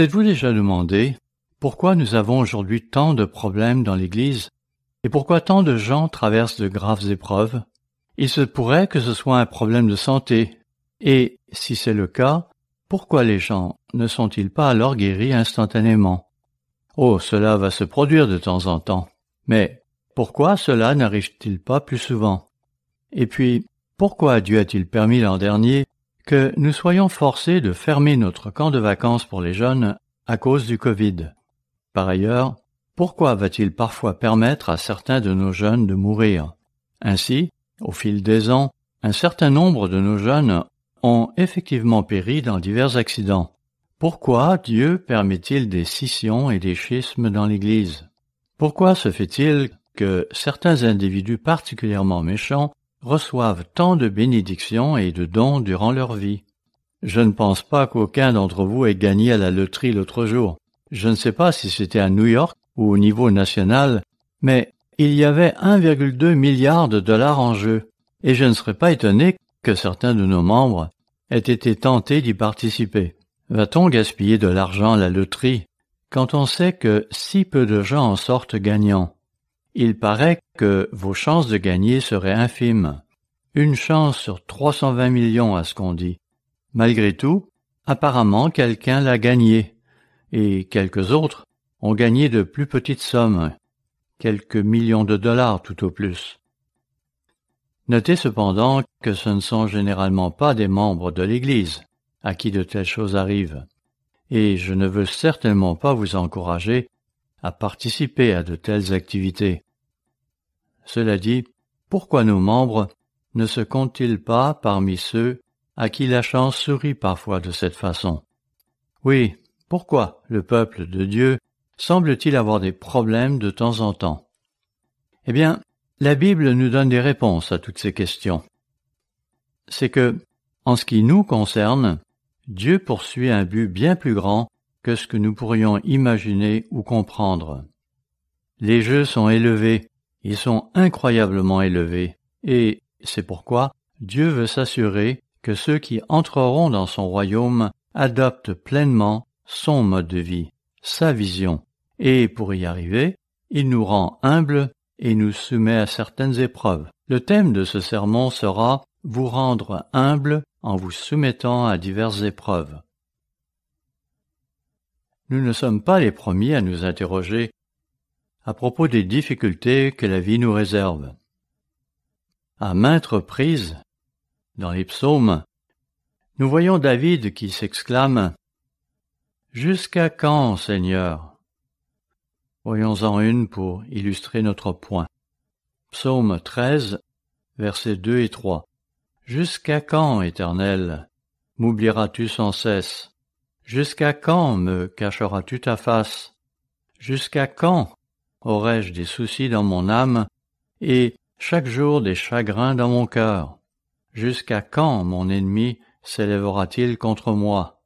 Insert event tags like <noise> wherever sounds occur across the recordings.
Vous êtes-vous déjà demandé pourquoi nous avons aujourd'hui tant de problèmes dans l'Église et pourquoi tant de gens traversent de graves épreuves Il se pourrait que ce soit un problème de santé. Et, si c'est le cas, pourquoi les gens ne sont-ils pas alors guéris instantanément Oh, cela va se produire de temps en temps. Mais pourquoi cela n'arrive-t-il pas plus souvent Et puis, pourquoi Dieu a-t-il permis l'an dernier que nous soyons forcés de fermer notre camp de vacances pour les jeunes à cause du Covid. Par ailleurs, pourquoi va-t-il parfois permettre à certains de nos jeunes de mourir Ainsi, au fil des ans, un certain nombre de nos jeunes ont effectivement péri dans divers accidents. Pourquoi Dieu permet-il des scissions et des schismes dans l'Église Pourquoi se fait-il que certains individus particulièrement méchants reçoivent tant de bénédictions et de dons durant leur vie. Je ne pense pas qu'aucun d'entre vous ait gagné à la loterie l'autre jour. Je ne sais pas si c'était à New York ou au niveau national, mais il y avait 1,2 milliard de dollars en jeu, et je ne serais pas étonné que certains de nos membres aient été tentés d'y participer. Va-t-on gaspiller de l'argent à la loterie quand on sait que si peu de gens en sortent gagnants? Il paraît que vos chances de gagner seraient infimes. Une chance sur trois cent vingt millions à ce qu'on dit. Malgré tout, apparemment quelqu'un l'a gagné, et quelques autres ont gagné de plus petites sommes, quelques millions de dollars tout au plus. Notez cependant que ce ne sont généralement pas des membres de l'Église à qui de telles choses arrivent, et je ne veux certainement pas vous encourager à participer à de telles activités. Cela dit, pourquoi nos membres ne se comptent-ils pas parmi ceux à qui la chance sourit parfois de cette façon Oui, pourquoi le peuple de Dieu semble-t-il avoir des problèmes de temps en temps Eh bien, la Bible nous donne des réponses à toutes ces questions. C'est que, en ce qui nous concerne, Dieu poursuit un but bien plus grand que ce que nous pourrions imaginer ou comprendre. Les jeux sont élevés, ils sont incroyablement élevés, et c'est pourquoi Dieu veut s'assurer que ceux qui entreront dans son royaume adoptent pleinement son mode de vie, sa vision, et pour y arriver, il nous rend humbles et nous soumet à certaines épreuves. Le thème de ce sermon sera Vous rendre humble en vous soumettant à diverses épreuves nous ne sommes pas les premiers à nous interroger à propos des difficultés que la vie nous réserve. À maintes reprises, dans les psaumes, nous voyons David qui s'exclame Jusqu'à quand, Seigneur Voyons-en une pour illustrer notre point. Psaume 13, versets 2 et 3. Jusqu'à quand, Éternel, m'oublieras-tu sans cesse Jusqu'à quand me cacheras-tu ta face Jusqu'à quand aurai-je des soucis dans mon âme et chaque jour des chagrins dans mon cœur Jusqu'à quand mon ennemi s'élèvera-t-il contre moi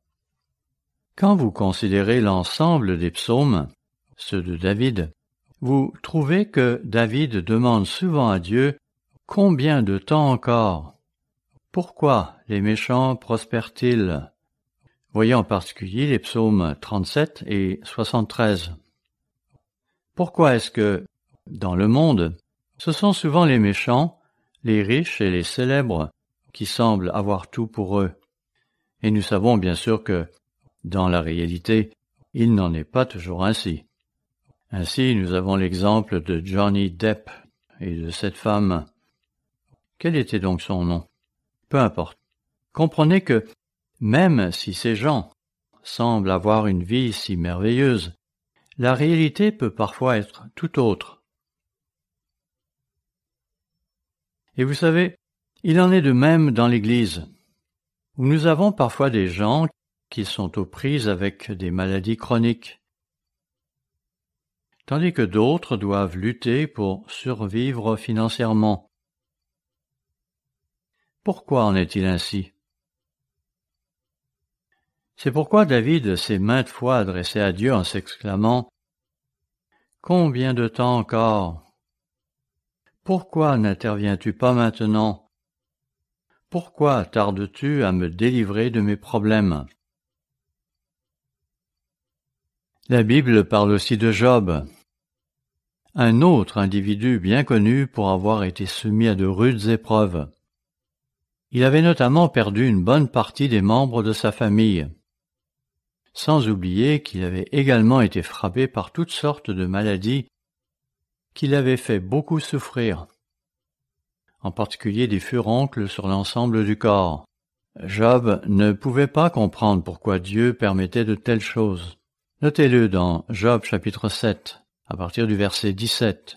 Quand vous considérez l'ensemble des psaumes, ceux de David, vous trouvez que David demande souvent à Dieu combien de temps encore Pourquoi les méchants prospèrent-ils Voyez en particulier les psaumes 37 et 73. Pourquoi est-ce que, dans le monde, ce sont souvent les méchants, les riches et les célèbres qui semblent avoir tout pour eux Et nous savons bien sûr que, dans la réalité, il n'en est pas toujours ainsi. Ainsi, nous avons l'exemple de Johnny Depp et de cette femme. Quel était donc son nom Peu importe. Comprenez que même si ces gens semblent avoir une vie si merveilleuse, la réalité peut parfois être tout autre. Et vous savez, il en est de même dans l'Église, où nous avons parfois des gens qui sont aux prises avec des maladies chroniques, tandis que d'autres doivent lutter pour survivre financièrement. Pourquoi en est-il ainsi c'est pourquoi David s'est maintes fois adressé à Dieu en s'exclamant Combien de temps encore Pourquoi n'interviens-tu pas maintenant Pourquoi tardes-tu à me délivrer de mes problèmes La Bible parle aussi de Job, un autre individu bien connu pour avoir été soumis à de rudes épreuves. Il avait notamment perdu une bonne partie des membres de sa famille sans oublier qu'il avait également été frappé par toutes sortes de maladies qui l'avaient fait beaucoup souffrir, en particulier des furoncles sur l'ensemble du corps. Job ne pouvait pas comprendre pourquoi Dieu permettait de telles choses. Notez-le dans Job chapitre 7, à partir du verset 17,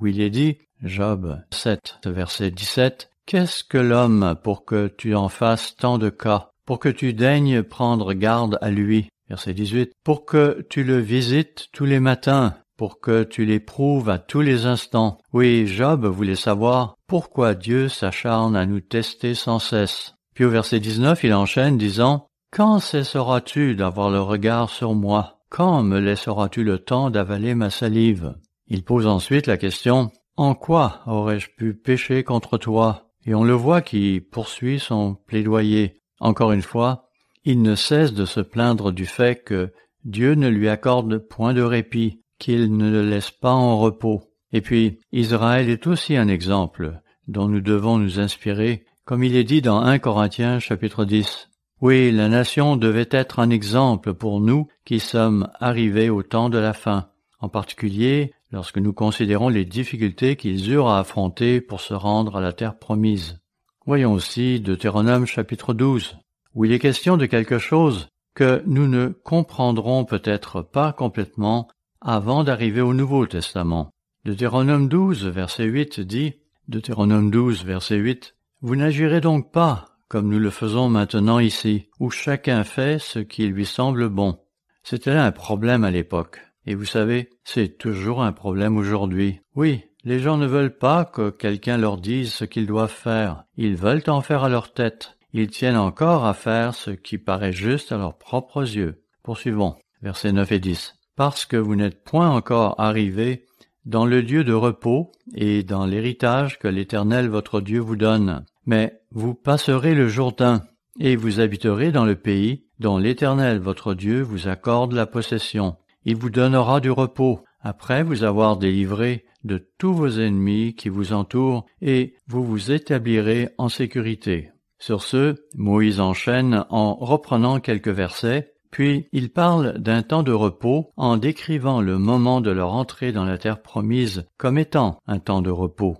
où il est dit, Job 7, verset 17, Qu'est-ce que l'homme pour que tu en fasses tant de cas pour que tu daignes prendre garde à lui. Verset 18. Pour que tu le visites tous les matins, pour que tu l'éprouves à tous les instants. Oui, Job voulait savoir pourquoi Dieu s'acharne à nous tester sans cesse. Puis au verset 19, il enchaîne disant, Quand cesseras-tu d'avoir le regard sur moi? Quand me laisseras-tu le temps d'avaler ma salive? Il pose ensuite la question, En quoi aurais-je pu pécher contre toi? Et on le voit qui poursuit son plaidoyer. Encore une fois, il ne cesse de se plaindre du fait que Dieu ne lui accorde point de répit, qu'il ne le laisse pas en repos. Et puis, Israël est aussi un exemple dont nous devons nous inspirer, comme il est dit dans 1 Corinthiens chapitre 10. Oui, la nation devait être un exemple pour nous qui sommes arrivés au temps de la fin, en particulier lorsque nous considérons les difficultés qu'ils eurent à affronter pour se rendre à la terre promise. Voyons aussi Deutéronome chapitre 12, où il est question de quelque chose que nous ne comprendrons peut-être pas complètement avant d'arriver au Nouveau Testament. Deutéronome 12, verset 8 dit, Deutéronome 12, verset 8, Vous n'agirez donc pas comme nous le faisons maintenant ici, où chacun fait ce qui lui semble bon. C'était là un problème à l'époque. Et vous savez, c'est toujours un problème aujourd'hui. Oui, les gens ne veulent pas que quelqu'un leur dise ce qu'ils doivent faire, ils veulent en faire à leur tête, ils tiennent encore à faire ce qui paraît juste à leurs propres yeux. Poursuivons, Verset 9 et 10. Parce que vous n'êtes point encore arrivés dans le lieu de repos et dans l'héritage que l'Éternel votre Dieu vous donne, mais vous passerez le Jourdain et vous habiterez dans le pays dont l'Éternel votre Dieu vous accorde la possession. Il vous donnera du repos, après vous avoir délivré de tous vos ennemis qui vous entourent, et vous vous établirez en sécurité. Sur ce, Moïse enchaîne en reprenant quelques versets, puis il parle d'un temps de repos en décrivant le moment de leur entrée dans la terre promise comme étant un temps de repos.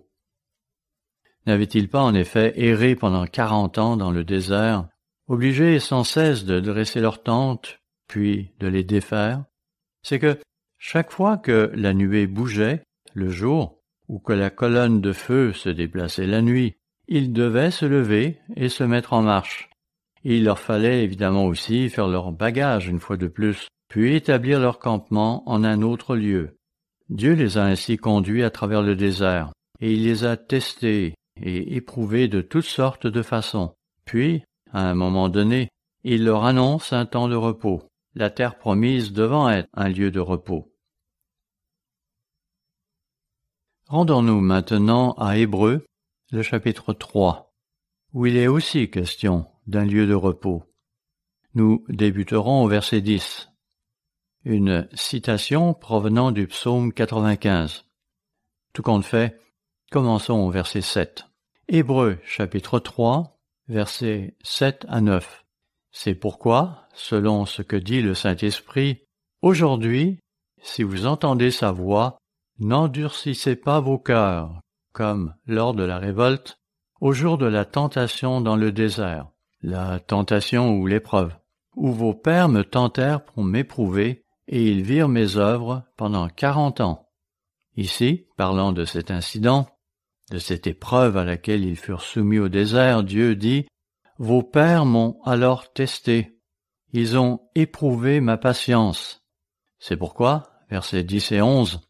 N'avaient-ils pas en effet erré pendant quarante ans dans le désert, obligés sans cesse de dresser leurs tentes, puis de les défaire C'est que chaque fois que la nuée bougeait, le jour, ou que la colonne de feu se déplaçait la nuit, ils devaient se lever et se mettre en marche. il leur fallait évidemment aussi faire leur bagage une fois de plus, puis établir leur campement en un autre lieu. Dieu les a ainsi conduits à travers le désert, et il les a testés et éprouvés de toutes sortes de façons. Puis, à un moment donné, il leur annonce un temps de repos, la terre promise devant être un lieu de repos. Rendons-nous maintenant à Hébreu, le chapitre 3, où il est aussi question d'un lieu de repos. Nous débuterons au verset 10. Une citation provenant du psaume 95. Tout compte fait, commençons au verset 7. Hébreu, chapitre 3, versets 7 à 9. C'est pourquoi, selon ce que dit le Saint-Esprit, aujourd'hui, si vous entendez sa voix, N'endurcissez pas vos cœurs, comme lors de la révolte, au jour de la tentation dans le désert, la tentation ou l'épreuve, où vos pères me tentèrent pour m'éprouver, et ils virent mes œuvres pendant quarante ans. Ici, parlant de cet incident, de cette épreuve à laquelle ils furent soumis au désert, Dieu dit, Vos pères m'ont alors testé, ils ont éprouvé ma patience. C'est pourquoi, versets 10 et 11,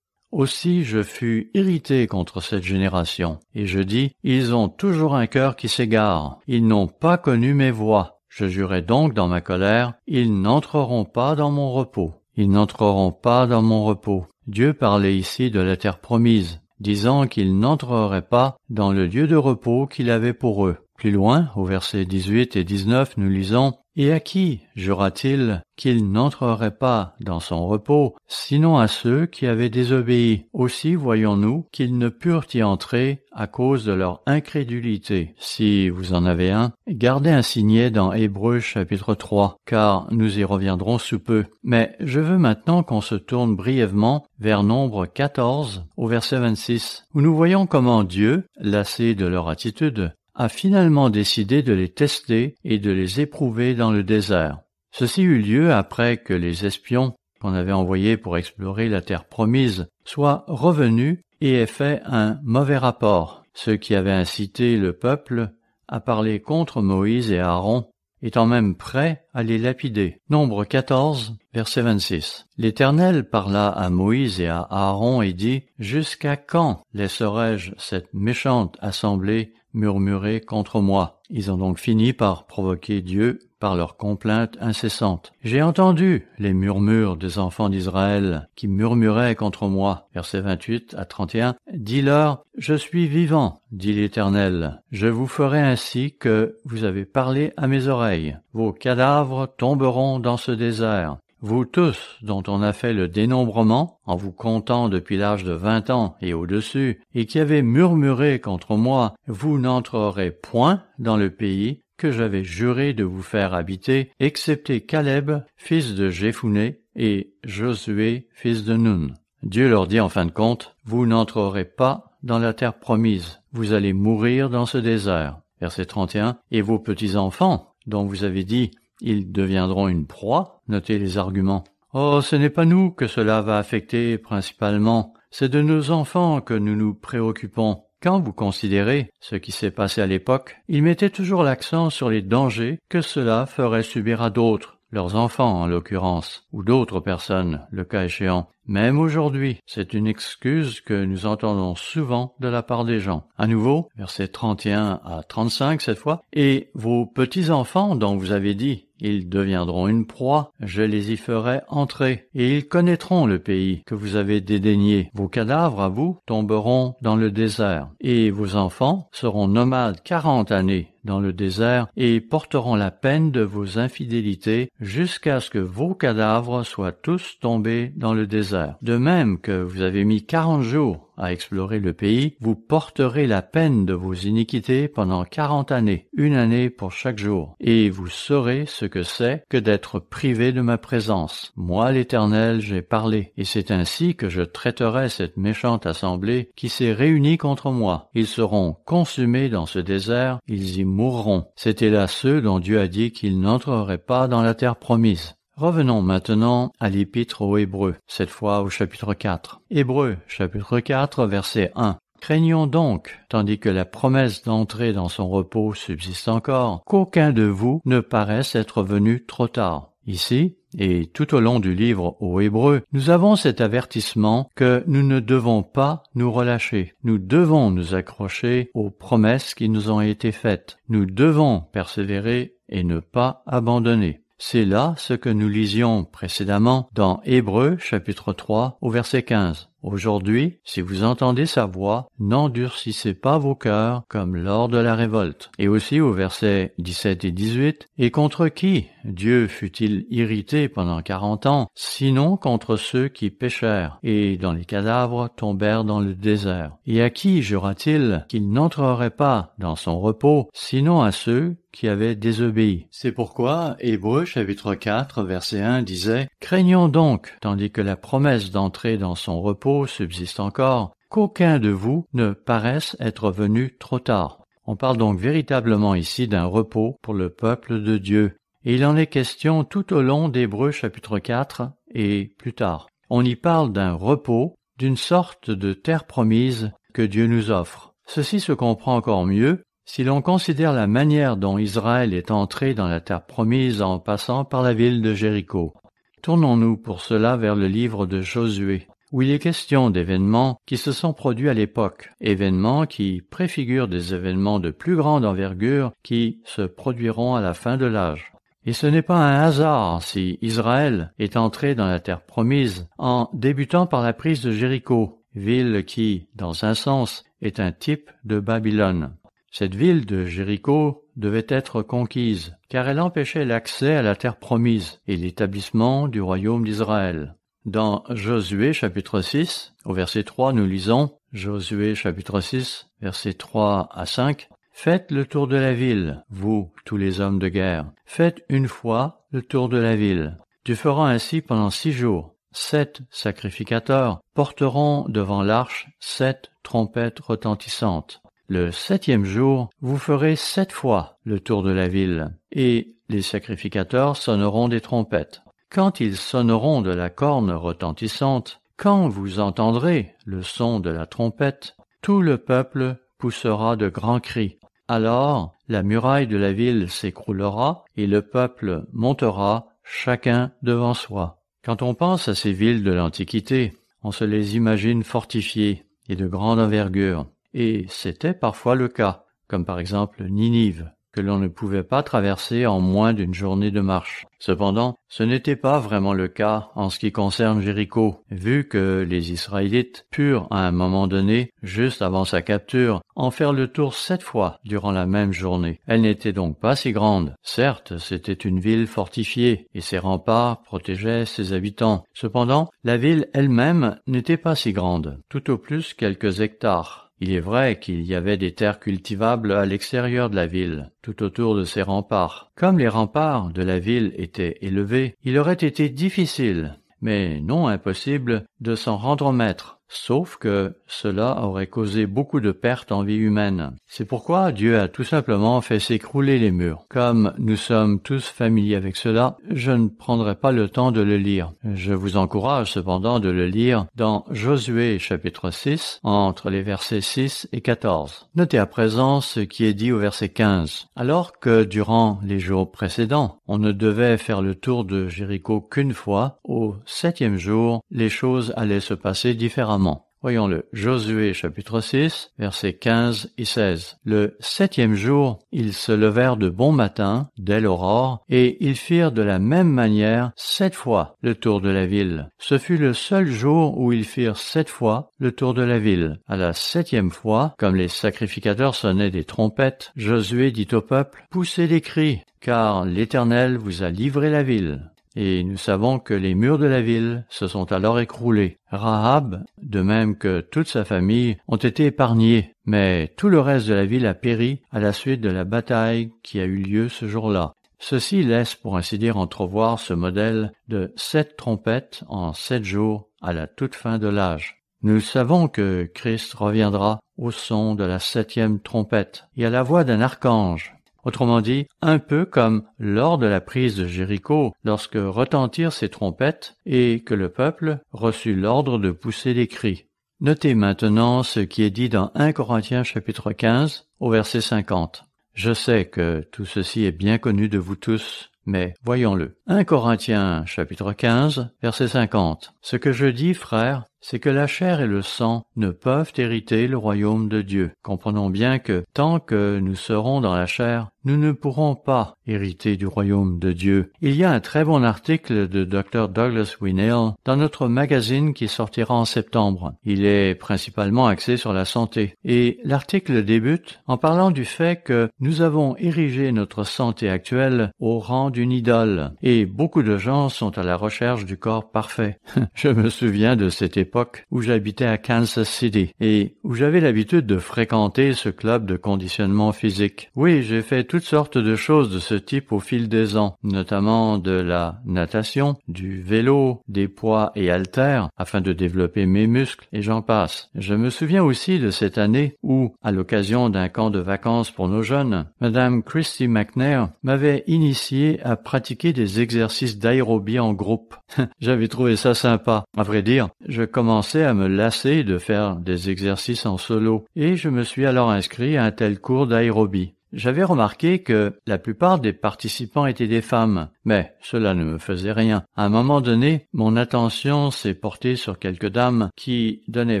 aussi je fus irrité contre cette génération, et je dis, Ils ont toujours un cœur qui s'égare, ils n'ont pas connu mes voies. Je jurai donc dans ma colère, Ils n'entreront pas dans mon repos, ils n'entreront pas dans mon repos. Dieu parlait ici de la terre promise, disant qu'ils n'entreraient pas dans le lieu de repos qu'il avait pour eux. Plus loin, au verset 18 et 19, nous lisons et à qui, jura-t-il, qu'il n'entrerait pas dans son repos, sinon à ceux qui avaient désobéi Aussi voyons-nous qu'ils ne purent y entrer à cause de leur incrédulité. Si vous en avez un, gardez un signet dans Hébreux chapitre 3, car nous y reviendrons sous peu. Mais je veux maintenant qu'on se tourne brièvement vers Nombre 14 au verset 26, où nous voyons comment Dieu, lassé de leur attitude, a finalement décidé de les tester et de les éprouver dans le désert. Ceci eut lieu après que les espions qu'on avait envoyés pour explorer la terre promise soient revenus et aient fait un mauvais rapport, ce qui avait incité le peuple à parler contre Moïse et Aaron, étant même prêt à les lapider. Nombre 14, verset 26. L'Éternel parla à Moïse et à Aaron et dit, Jusqu'à quand laisserai-je cette méchante assemblée murmuraient contre moi. Ils ont donc fini par provoquer Dieu par leurs complaintes incessantes. J'ai entendu les murmures des enfants d'Israël qui murmuraient contre moi. Verset 28 à 31. Dis-leur, je suis vivant, dit l'Éternel. Je vous ferai ainsi que vous avez parlé à mes oreilles. Vos cadavres tomberont dans ce désert. Vous tous dont on a fait le dénombrement, en vous comptant depuis l'âge de vingt ans et au-dessus, et qui avez murmuré contre moi, vous n'entrerez point dans le pays que j'avais juré de vous faire habiter, excepté Caleb, fils de Jephuné, et Josué, fils de Nun. Dieu leur dit en fin de compte, vous n'entrerez pas dans la terre promise, vous allez mourir dans ce désert. Verset 31, et vos petits-enfants, dont vous avez dit, ils deviendront une proie, notez les arguments. Oh, ce n'est pas nous que cela va affecter principalement, c'est de nos enfants que nous nous préoccupons. Quand vous considérez ce qui s'est passé à l'époque, ils mettaient toujours l'accent sur les dangers que cela ferait subir à d'autres, leurs enfants en l'occurrence, ou d'autres personnes, le cas échéant. Même aujourd'hui, c'est une excuse que nous entendons souvent de la part des gens. À nouveau, versets 31 à 35 cette fois, et vos petits-enfants dont vous avez dit, ils deviendront une proie, je les y ferai entrer, et ils connaîtront le pays que vous avez dédaigné. Vos cadavres, à vous, tomberont dans le désert, et vos enfants seront nomades quarante années dans le désert et porteront la peine de vos infidélités jusqu'à ce que vos cadavres soient tous tombés dans le désert. De même que vous avez mis quarante jours à explorer le pays, vous porterez la peine de vos iniquités pendant quarante années, une année pour chaque jour, et vous saurez ce que c'est que d'être privé de ma présence. Moi l'Éternel j'ai parlé, et c'est ainsi que je traiterai cette méchante assemblée qui s'est réunie contre moi. Ils seront consumés dans ce désert, ils y mourront. C'étaient là ceux dont Dieu a dit qu'ils n'entreraient pas dans la terre promise. Revenons maintenant à l'épître aux Hébreux, cette fois au chapitre 4. Hébreux, chapitre 4, verset 1. Craignons donc, tandis que la promesse d'entrer dans son repos subsiste encore, qu'aucun de vous ne paraisse être venu trop tard. Ici, et tout au long du livre aux Hébreux, nous avons cet avertissement que nous ne devons pas nous relâcher. Nous devons nous accrocher aux promesses qui nous ont été faites. Nous devons persévérer et ne pas abandonner. C'est là ce que nous lisions précédemment dans Hébreu chapitre 3 au verset 15. Aujourd'hui, si vous entendez sa voix, n'endurcissez pas vos cœurs comme lors de la révolte. Et aussi au verset 17 et 18, Et contre qui Dieu fut-il irrité pendant quarante ans, sinon contre ceux qui péchèrent, et dans les cadavres tombèrent dans le désert Et à qui jura-t-il qu'il n'entrerait pas dans son repos, sinon à ceux qui désobéi. C'est pourquoi Hébreux chapitre 4 verset 1 disait Craignons donc, tandis que la promesse d'entrer dans son repos subsiste encore, qu'aucun de vous ne paraisse être venu trop tard. On parle donc véritablement ici d'un repos pour le peuple de Dieu, et il en est question tout au long d'Hébreux chapitre 4 et plus tard. On y parle d'un repos, d'une sorte de terre promise que Dieu nous offre. Ceci se comprend encore mieux si l'on considère la manière dont Israël est entré dans la terre promise en passant par la ville de Jéricho, tournons-nous pour cela vers le livre de Josué, où il est question d'événements qui se sont produits à l'époque, événements qui préfigurent des événements de plus grande envergure qui se produiront à la fin de l'âge. Et ce n'est pas un hasard si Israël est entré dans la terre promise en débutant par la prise de Jéricho, ville qui, dans un sens, est un type de Babylone. Cette ville de Jéricho devait être conquise, car elle empêchait l'accès à la terre promise et l'établissement du royaume d'Israël. Dans Josué chapitre 6, au verset 3, nous lisons Josué chapitre six verset trois à cinq Faites le tour de la ville, vous, tous les hommes de guerre. Faites une fois le tour de la ville. Tu feras ainsi pendant six jours. Sept sacrificateurs porteront devant l'arche sept trompettes retentissantes. Le septième jour, vous ferez sept fois le tour de la ville, et les sacrificateurs sonneront des trompettes. Quand ils sonneront de la corne retentissante, quand vous entendrez le son de la trompette, tout le peuple poussera de grands cris. Alors la muraille de la ville s'écroulera et le peuple montera chacun devant soi. Quand on pense à ces villes de l'Antiquité, on se les imagine fortifiées et de grande envergure et c'était parfois le cas, comme par exemple Ninive, que l'on ne pouvait pas traverser en moins d'une journée de marche. Cependant, ce n'était pas vraiment le cas en ce qui concerne Jéricho, vu que les Israélites purent à un moment donné, juste avant sa capture, en faire le tour sept fois durant la même journée. Elle n'était donc pas si grande. Certes, c'était une ville fortifiée, et ses remparts protégeaient ses habitants. Cependant, la ville elle-même n'était pas si grande, tout au plus quelques hectares il est vrai qu'il y avait des terres cultivables à l'extérieur de la ville, tout autour de ses remparts. Comme les remparts de la ville étaient élevés, il aurait été difficile, mais non impossible, de s'en rendre maître sauf que cela aurait causé beaucoup de pertes en vie humaine. C'est pourquoi Dieu a tout simplement fait s'écrouler les murs. Comme nous sommes tous familiers avec cela, je ne prendrai pas le temps de le lire. Je vous encourage cependant de le lire dans Josué chapitre 6, entre les versets 6 et 14. Notez à présent ce qui est dit au verset 15. Alors que durant les jours précédents, on ne devait faire le tour de Jéricho qu'une fois, au septième jour, les choses allaient se passer différemment. Voyons-le. Josué chapitre 6, verset 15 et 16. Le septième jour, ils se levèrent de bon matin, dès l'aurore, et ils firent de la même manière sept fois le tour de la ville. Ce fut le seul jour où ils firent sept fois le tour de la ville. À la septième fois, comme les sacrificateurs sonnaient des trompettes, Josué dit au peuple, Poussez des cris, car l'Éternel vous a livré la ville et nous savons que les murs de la ville se sont alors écroulés. Rahab, de même que toute sa famille, ont été épargnés, mais tout le reste de la ville a péri à la suite de la bataille qui a eu lieu ce jour-là. Ceci laisse pour ainsi dire entrevoir ce modèle de sept trompettes en sept jours à la toute fin de l'âge. Nous savons que Christ reviendra au son de la septième trompette et à la voix d'un archange, Autrement dit, un peu comme lors de la prise de Jéricho, lorsque retentirent ses trompettes et que le peuple reçut l'ordre de pousser les cris. Notez maintenant ce qui est dit dans 1 Corinthiens chapitre 15 au verset 50. Je sais que tout ceci est bien connu de vous tous, mais voyons-le. 1 Corinthiens chapitre 15 verset 50 Ce que je dis, frères, c'est que la chair et le sang ne peuvent hériter le royaume de Dieu. Comprenons bien que tant que nous serons dans la chair, nous ne pourrons pas hériter du royaume de Dieu. Il y a un très bon article de Dr. Douglas Winnell dans notre magazine qui sortira en septembre. Il est principalement axé sur la santé. Et l'article débute en parlant du fait que nous avons érigé notre santé actuelle au rang d'une idole. Et beaucoup de gens sont à la recherche du corps parfait. <laughs> Je me souviens de cette époque où j'habitais à Kansas City et où j'avais l'habitude de fréquenter ce club de conditionnement physique. Oui, j'ai fait toutes sortes de choses de ce type au fil des ans, notamment de la natation, du vélo, des poids et haltères afin de développer mes muscles et j'en passe. Je me souviens aussi de cette année où, à l'occasion d'un camp de vacances pour nos jeunes, Madame Christy McNair m'avait initié à pratiquer des exercices d'aérobie en groupe. <laughs> J'avais trouvé ça sympa. À vrai dire, je commençais à me lasser de faire des exercices en solo, et je me suis alors inscrit à un tel cours d'aérobie. J'avais remarqué que la plupart des participants étaient des femmes, mais cela ne me faisait rien. À un moment donné, mon attention s'est portée sur quelques dames qui donnaient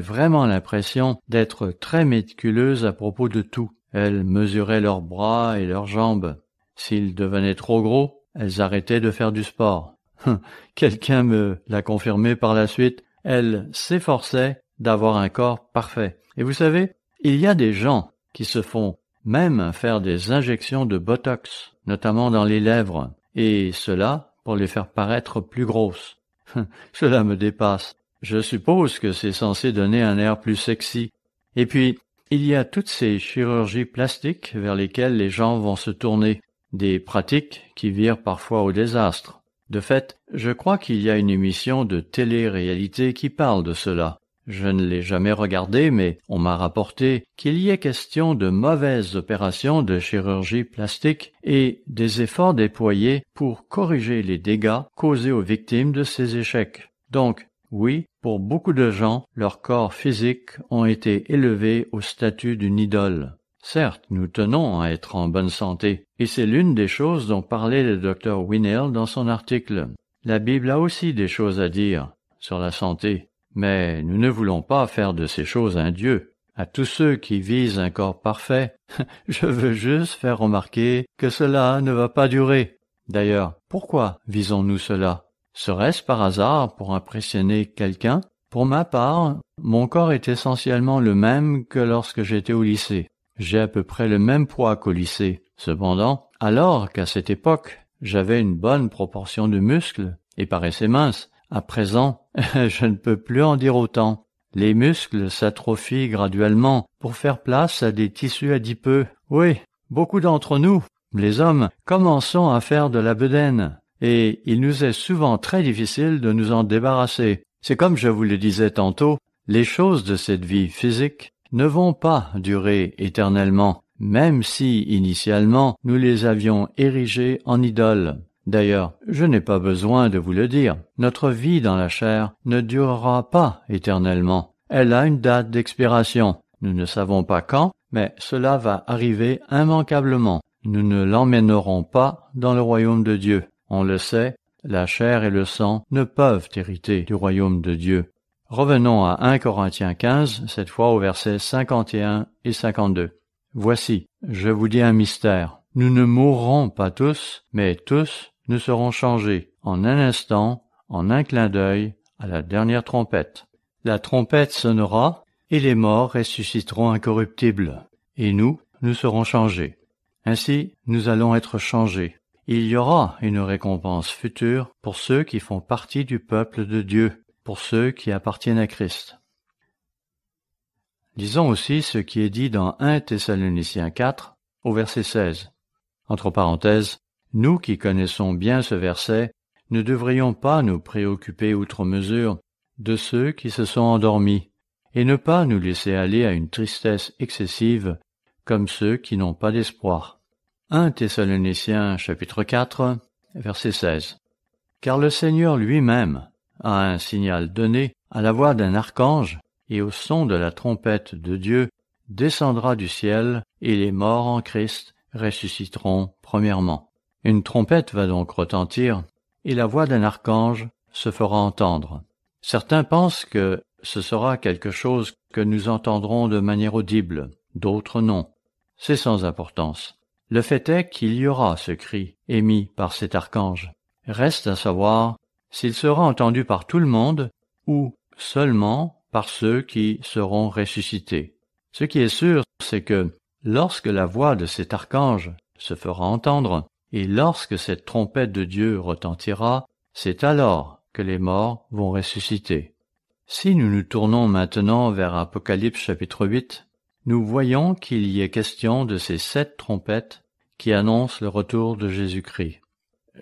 vraiment l'impression d'être très méticuleuses à propos de tout. Elles mesuraient leurs bras et leurs jambes. S'ils devenaient trop gros, elles arrêtaient de faire du sport. Hum, quelqu'un me l'a confirmé par la suite, elles s'efforçaient d'avoir un corps parfait. Et vous savez, il y a des gens qui se font même faire des injections de Botox, notamment dans les lèvres, et cela pour les faire paraître plus grosses. Hum, cela me dépasse. Je suppose que c'est censé donner un air plus sexy. Et puis, il y a toutes ces chirurgies plastiques vers lesquelles les gens vont se tourner des pratiques qui virent parfois au désastre. De fait, je crois qu'il y a une émission de télé-réalité qui parle de cela. Je ne l'ai jamais regardée, mais on m'a rapporté qu'il y est question de mauvaises opérations de chirurgie plastique et des efforts déployés pour corriger les dégâts causés aux victimes de ces échecs. Donc, oui, pour beaucoup de gens, leurs corps physiques ont été élevés au statut d'une idole. Certes, nous tenons à être en bonne santé, et c'est l'une des choses dont parlait le docteur Winnell dans son article. La Bible a aussi des choses à dire sur la santé, mais nous ne voulons pas faire de ces choses un Dieu. À tous ceux qui visent un corps parfait, <laughs> je veux juste faire remarquer que cela ne va pas durer. D'ailleurs, pourquoi visons-nous cela Serait-ce par hasard pour impressionner quelqu'un Pour ma part, mon corps est essentiellement le même que lorsque j'étais au lycée. J'ai à peu près le même poids qu'au lycée. Cependant, alors qu'à cette époque, j'avais une bonne proportion de muscles et paraissais mince, à présent, <laughs> je ne peux plus en dire autant. Les muscles s'atrophient graduellement pour faire place à des tissus adipeux. Oui, beaucoup d'entre nous, les hommes, commençons à faire de la bedaine, et il nous est souvent très difficile de nous en débarrasser. C'est comme je vous le disais tantôt, les choses de cette vie physique ne vont pas durer éternellement, même si, initialement, nous les avions érigés en idoles. D'ailleurs, je n'ai pas besoin de vous le dire, notre vie dans la chair ne durera pas éternellement. Elle a une date d'expiration. Nous ne savons pas quand, mais cela va arriver immanquablement. Nous ne l'emmènerons pas dans le royaume de Dieu. On le sait, la chair et le sang ne peuvent hériter du royaume de Dieu. Revenons à 1 Corinthiens 15, cette fois au verset 51 et 52. Voici, je vous dis un mystère. Nous ne mourrons pas tous, mais tous nous serons changés, en un instant, en un clin d'œil, à la dernière trompette. La trompette sonnera, et les morts ressusciteront incorruptibles, et nous, nous serons changés. Ainsi, nous allons être changés. Il y aura une récompense future pour ceux qui font partie du peuple de Dieu, pour ceux qui appartiennent à Christ. Disons aussi ce qui est dit dans 1 Thessaloniciens 4 au verset 16. Entre parenthèses, nous qui connaissons bien ce verset, ne devrions pas nous préoccuper outre mesure de ceux qui se sont endormis, et ne pas nous laisser aller à une tristesse excessive comme ceux qui n'ont pas d'espoir. 1 Thessaloniciens chapitre 4 verset 16. Car le Seigneur lui-même à un signal donné, à la voix d'un archange et au son de la trompette de Dieu, descendra du ciel, et les morts en Christ ressusciteront premièrement. Une trompette va donc retentir, et la voix d'un archange se fera entendre. Certains pensent que ce sera quelque chose que nous entendrons de manière audible, d'autres non. C'est sans importance. Le fait est qu'il y aura ce cri émis par cet archange. Reste à savoir s'il sera entendu par tout le monde ou seulement par ceux qui seront ressuscités. Ce qui est sûr, c'est que lorsque la voix de cet archange se fera entendre, et lorsque cette trompette de Dieu retentira, c'est alors que les morts vont ressusciter. Si nous nous tournons maintenant vers Apocalypse chapitre 8, nous voyons qu'il y est question de ces sept trompettes qui annoncent le retour de Jésus-Christ.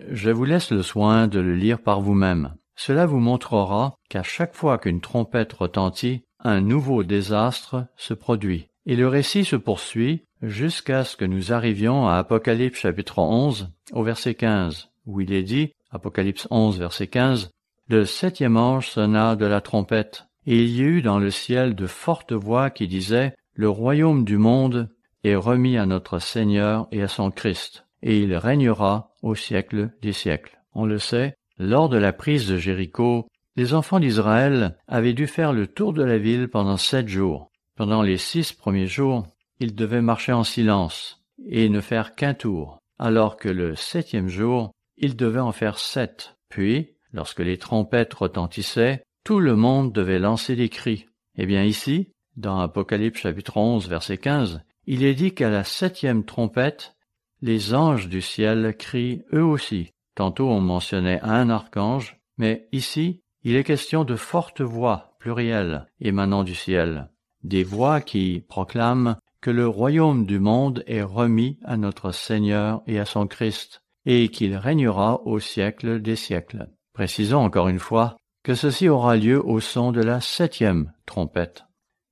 Je vous laisse le soin de le lire par vous-même. Cela vous montrera qu'à chaque fois qu'une trompette retentit, un nouveau désastre se produit. Et le récit se poursuit jusqu'à ce que nous arrivions à Apocalypse chapitre 11 au verset 15, où il est dit, Apocalypse 11 verset 15, Le septième ange sonna de la trompette, et il y eut dans le ciel de fortes voix qui disaient, Le royaume du monde est remis à notre Seigneur et à son Christ, et il régnera au siècle des siècles. On le sait, lors de la prise de Jéricho, les enfants d'Israël avaient dû faire le tour de la ville pendant sept jours. Pendant les six premiers jours, ils devaient marcher en silence et ne faire qu'un tour, alors que le septième jour, ils devaient en faire sept. Puis, lorsque les trompettes retentissaient, tout le monde devait lancer des cris. Eh bien ici, dans Apocalypse chapitre 11 verset 15, il est dit qu'à la septième trompette, les anges du ciel crient eux aussi. Tantôt on mentionnait un archange, mais ici il est question de fortes voix plurielles émanant du ciel, des voix qui proclament que le royaume du monde est remis à notre Seigneur et à son Christ, et qu'il régnera au siècle des siècles. Précisons encore une fois que ceci aura lieu au son de la septième trompette.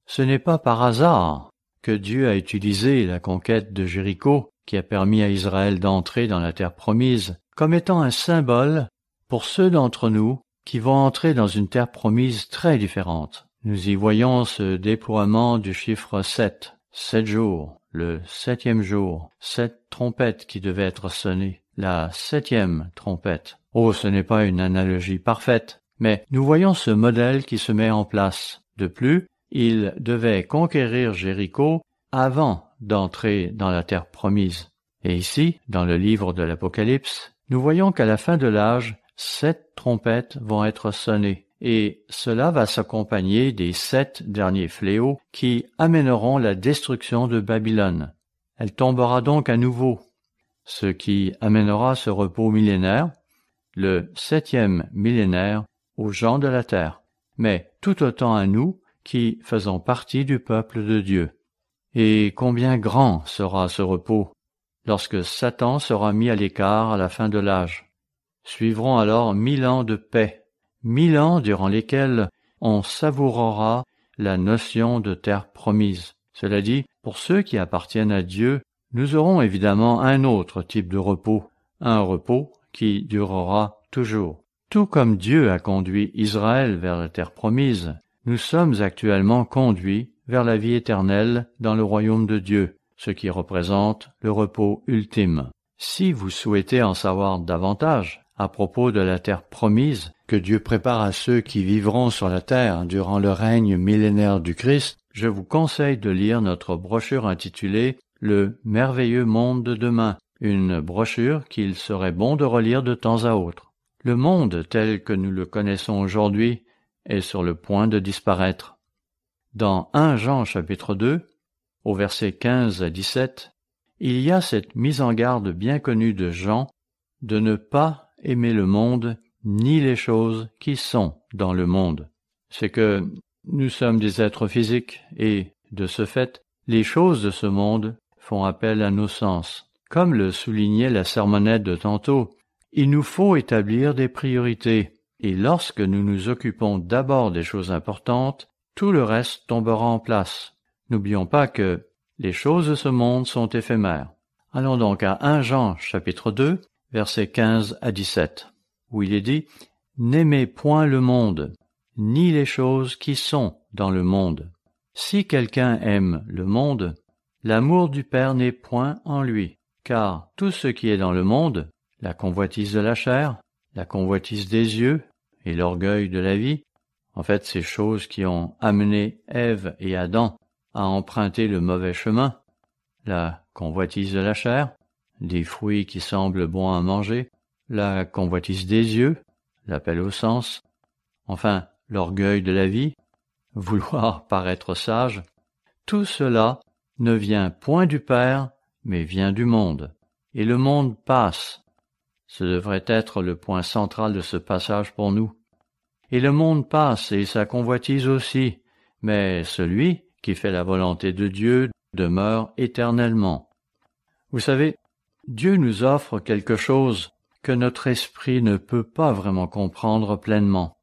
Ce n'est pas par hasard que Dieu a utilisé la conquête de Jéricho qui a permis à Israël d'entrer dans la terre promise, comme étant un symbole pour ceux d'entre nous qui vont entrer dans une terre promise très différente. Nous y voyons ce déploiement du chiffre sept, sept jours, le septième jour, sept trompettes qui devait être sonnées, la septième trompette. Oh, ce n'est pas une analogie parfaite, mais nous voyons ce modèle qui se met en place. De plus, il devait conquérir Jéricho avant d'entrer dans la terre promise. Et ici, dans le livre de l'Apocalypse, nous voyons qu'à la fin de l'âge, sept trompettes vont être sonnées, et cela va s'accompagner des sept derniers fléaux qui amèneront la destruction de Babylone. Elle tombera donc à nouveau, ce qui amènera ce repos millénaire, le septième millénaire, aux gens de la terre, mais tout autant à nous qui faisons partie du peuple de Dieu. Et combien grand sera ce repos, lorsque Satan sera mis à l'écart à la fin de l'âge. Suivront alors mille ans de paix, mille ans durant lesquels on savourera la notion de terre promise. Cela dit, pour ceux qui appartiennent à Dieu, nous aurons évidemment un autre type de repos, un repos qui durera toujours. Tout comme Dieu a conduit Israël vers la terre promise, nous sommes actuellement conduits vers la vie éternelle dans le royaume de Dieu, ce qui représente le repos ultime. Si vous souhaitez en savoir davantage à propos de la terre promise que Dieu prépare à ceux qui vivront sur la terre durant le règne millénaire du Christ, je vous conseille de lire notre brochure intitulée Le merveilleux monde de demain, une brochure qu'il serait bon de relire de temps à autre. Le monde tel que nous le connaissons aujourd'hui est sur le point de disparaître. Dans 1 Jean chapitre 2, au verset 15 à 17, il y a cette mise en garde bien connue de Jean de ne pas aimer le monde ni les choses qui sont dans le monde. C'est que nous sommes des êtres physiques et, de ce fait, les choses de ce monde font appel à nos sens. Comme le soulignait la sermonnette de tantôt, il nous faut établir des priorités, et lorsque nous nous occupons d'abord des choses importantes, tout le reste tombera en place. N'oublions pas que les choses de ce monde sont éphémères. Allons donc à 1 Jean chapitre 2, versets 15 à 17, où il est dit N'aimez point le monde, ni les choses qui sont dans le monde. Si quelqu'un aime le monde, l'amour du Père n'est point en lui, car tout ce qui est dans le monde, la convoitise de la chair, la convoitise des yeux et l'orgueil de la vie, en fait, ces choses qui ont amené Ève et Adam à emprunter le mauvais chemin, la convoitise de la chair, des fruits qui semblent bons à manger, la convoitise des yeux, l'appel au sens, enfin l'orgueil de la vie, <laughs> vouloir paraître sage, tout cela ne vient point du Père, mais vient du monde, et le monde passe. Ce devrait être le point central de ce passage pour nous. Et le monde passe et sa convoitise aussi, mais celui qui fait la volonté de Dieu demeure éternellement. Vous savez, Dieu nous offre quelque chose que notre esprit ne peut pas vraiment comprendre pleinement.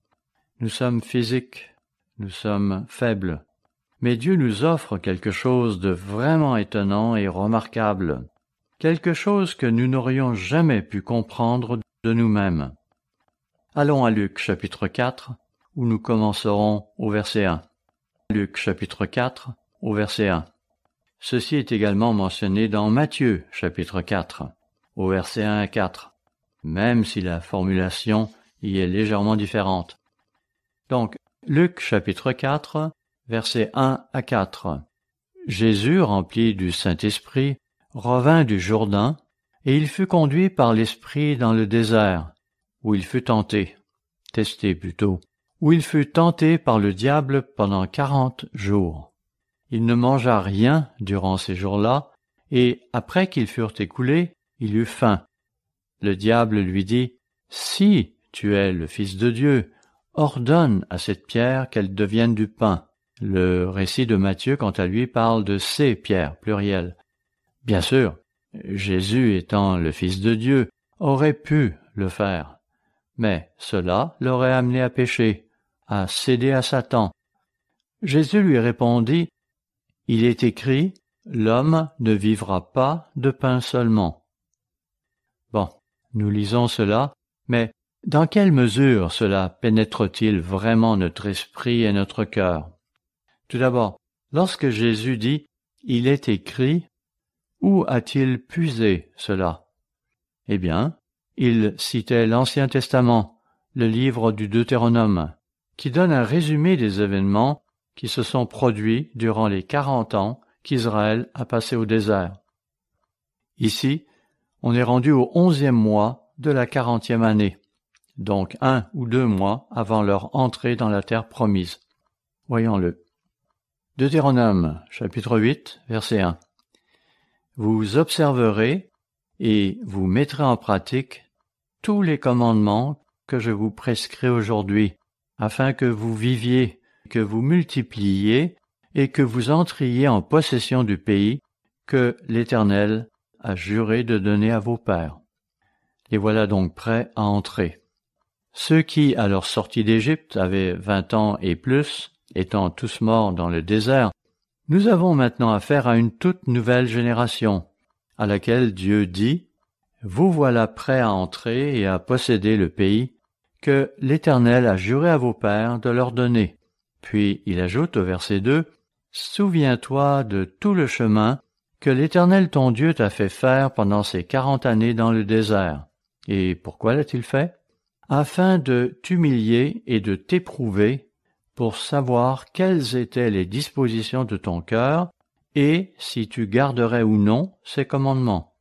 Nous sommes physiques, nous sommes faibles, mais Dieu nous offre quelque chose de vraiment étonnant et remarquable, quelque chose que nous n'aurions jamais pu comprendre de nous-mêmes. Allons à Luc chapitre 4, où nous commencerons au verset 1. Luc chapitre 4, au verset 1. Ceci est également mentionné dans Matthieu chapitre 4, au verset 1 à 4, même si la formulation y est légèrement différente. Donc, Luc chapitre 4, verset 1 à 4. Jésus, rempli du Saint-Esprit, revint du Jourdain, et il fut conduit par l'Esprit dans le désert, où il fut tenté, testé plutôt, où il fut tenté par le diable pendant quarante jours. Il ne mangea rien durant ces jours-là, et après qu'ils furent écoulés, il eut faim. Le diable lui dit, Si tu es le Fils de Dieu, ordonne à cette pierre qu'elle devienne du pain. Le récit de Matthieu, quant à lui, parle de ces pierres, pluriel. Bien sûr, Jésus étant le Fils de Dieu, aurait pu le faire mais cela l'aurait amené à pécher, à céder à Satan. Jésus lui répondit, Il est écrit, L'homme ne vivra pas de pain seulement. Bon, nous lisons cela, mais dans quelle mesure cela pénètre-t-il vraiment notre esprit et notre cœur Tout d'abord, lorsque Jésus dit Il est écrit, où a-t-il puisé cela Eh bien, il citait l'Ancien Testament, le livre du Deutéronome, qui donne un résumé des événements qui se sont produits durant les quarante ans qu'Israël a passé au désert. Ici, on est rendu au onzième mois de la quarantième année, donc un ou deux mois avant leur entrée dans la terre promise. Voyons-le. Deutéronome, chapitre 8, verset 1. Vous observerez et vous mettrez en pratique tous les commandements que je vous prescris aujourd'hui, afin que vous viviez, que vous multipliez, et que vous entriez en possession du pays que l'Éternel a juré de donner à vos pères. Les voilà donc prêts à entrer. Ceux qui, à leur sortie d'Égypte, avaient vingt ans et plus, étant tous morts dans le désert, nous avons maintenant affaire à une toute nouvelle génération, à laquelle Dieu dit, vous voilà prêt à entrer et à posséder le pays que l'Éternel a juré à vos pères de leur donner. Puis il ajoute au verset 2, Souviens-toi de tout le chemin que l'Éternel ton Dieu t'a fait faire pendant ces quarante années dans le désert. Et pourquoi l'a-t-il fait Afin de t'humilier et de t'éprouver pour savoir quelles étaient les dispositions de ton cœur et si tu garderais ou non ses commandements.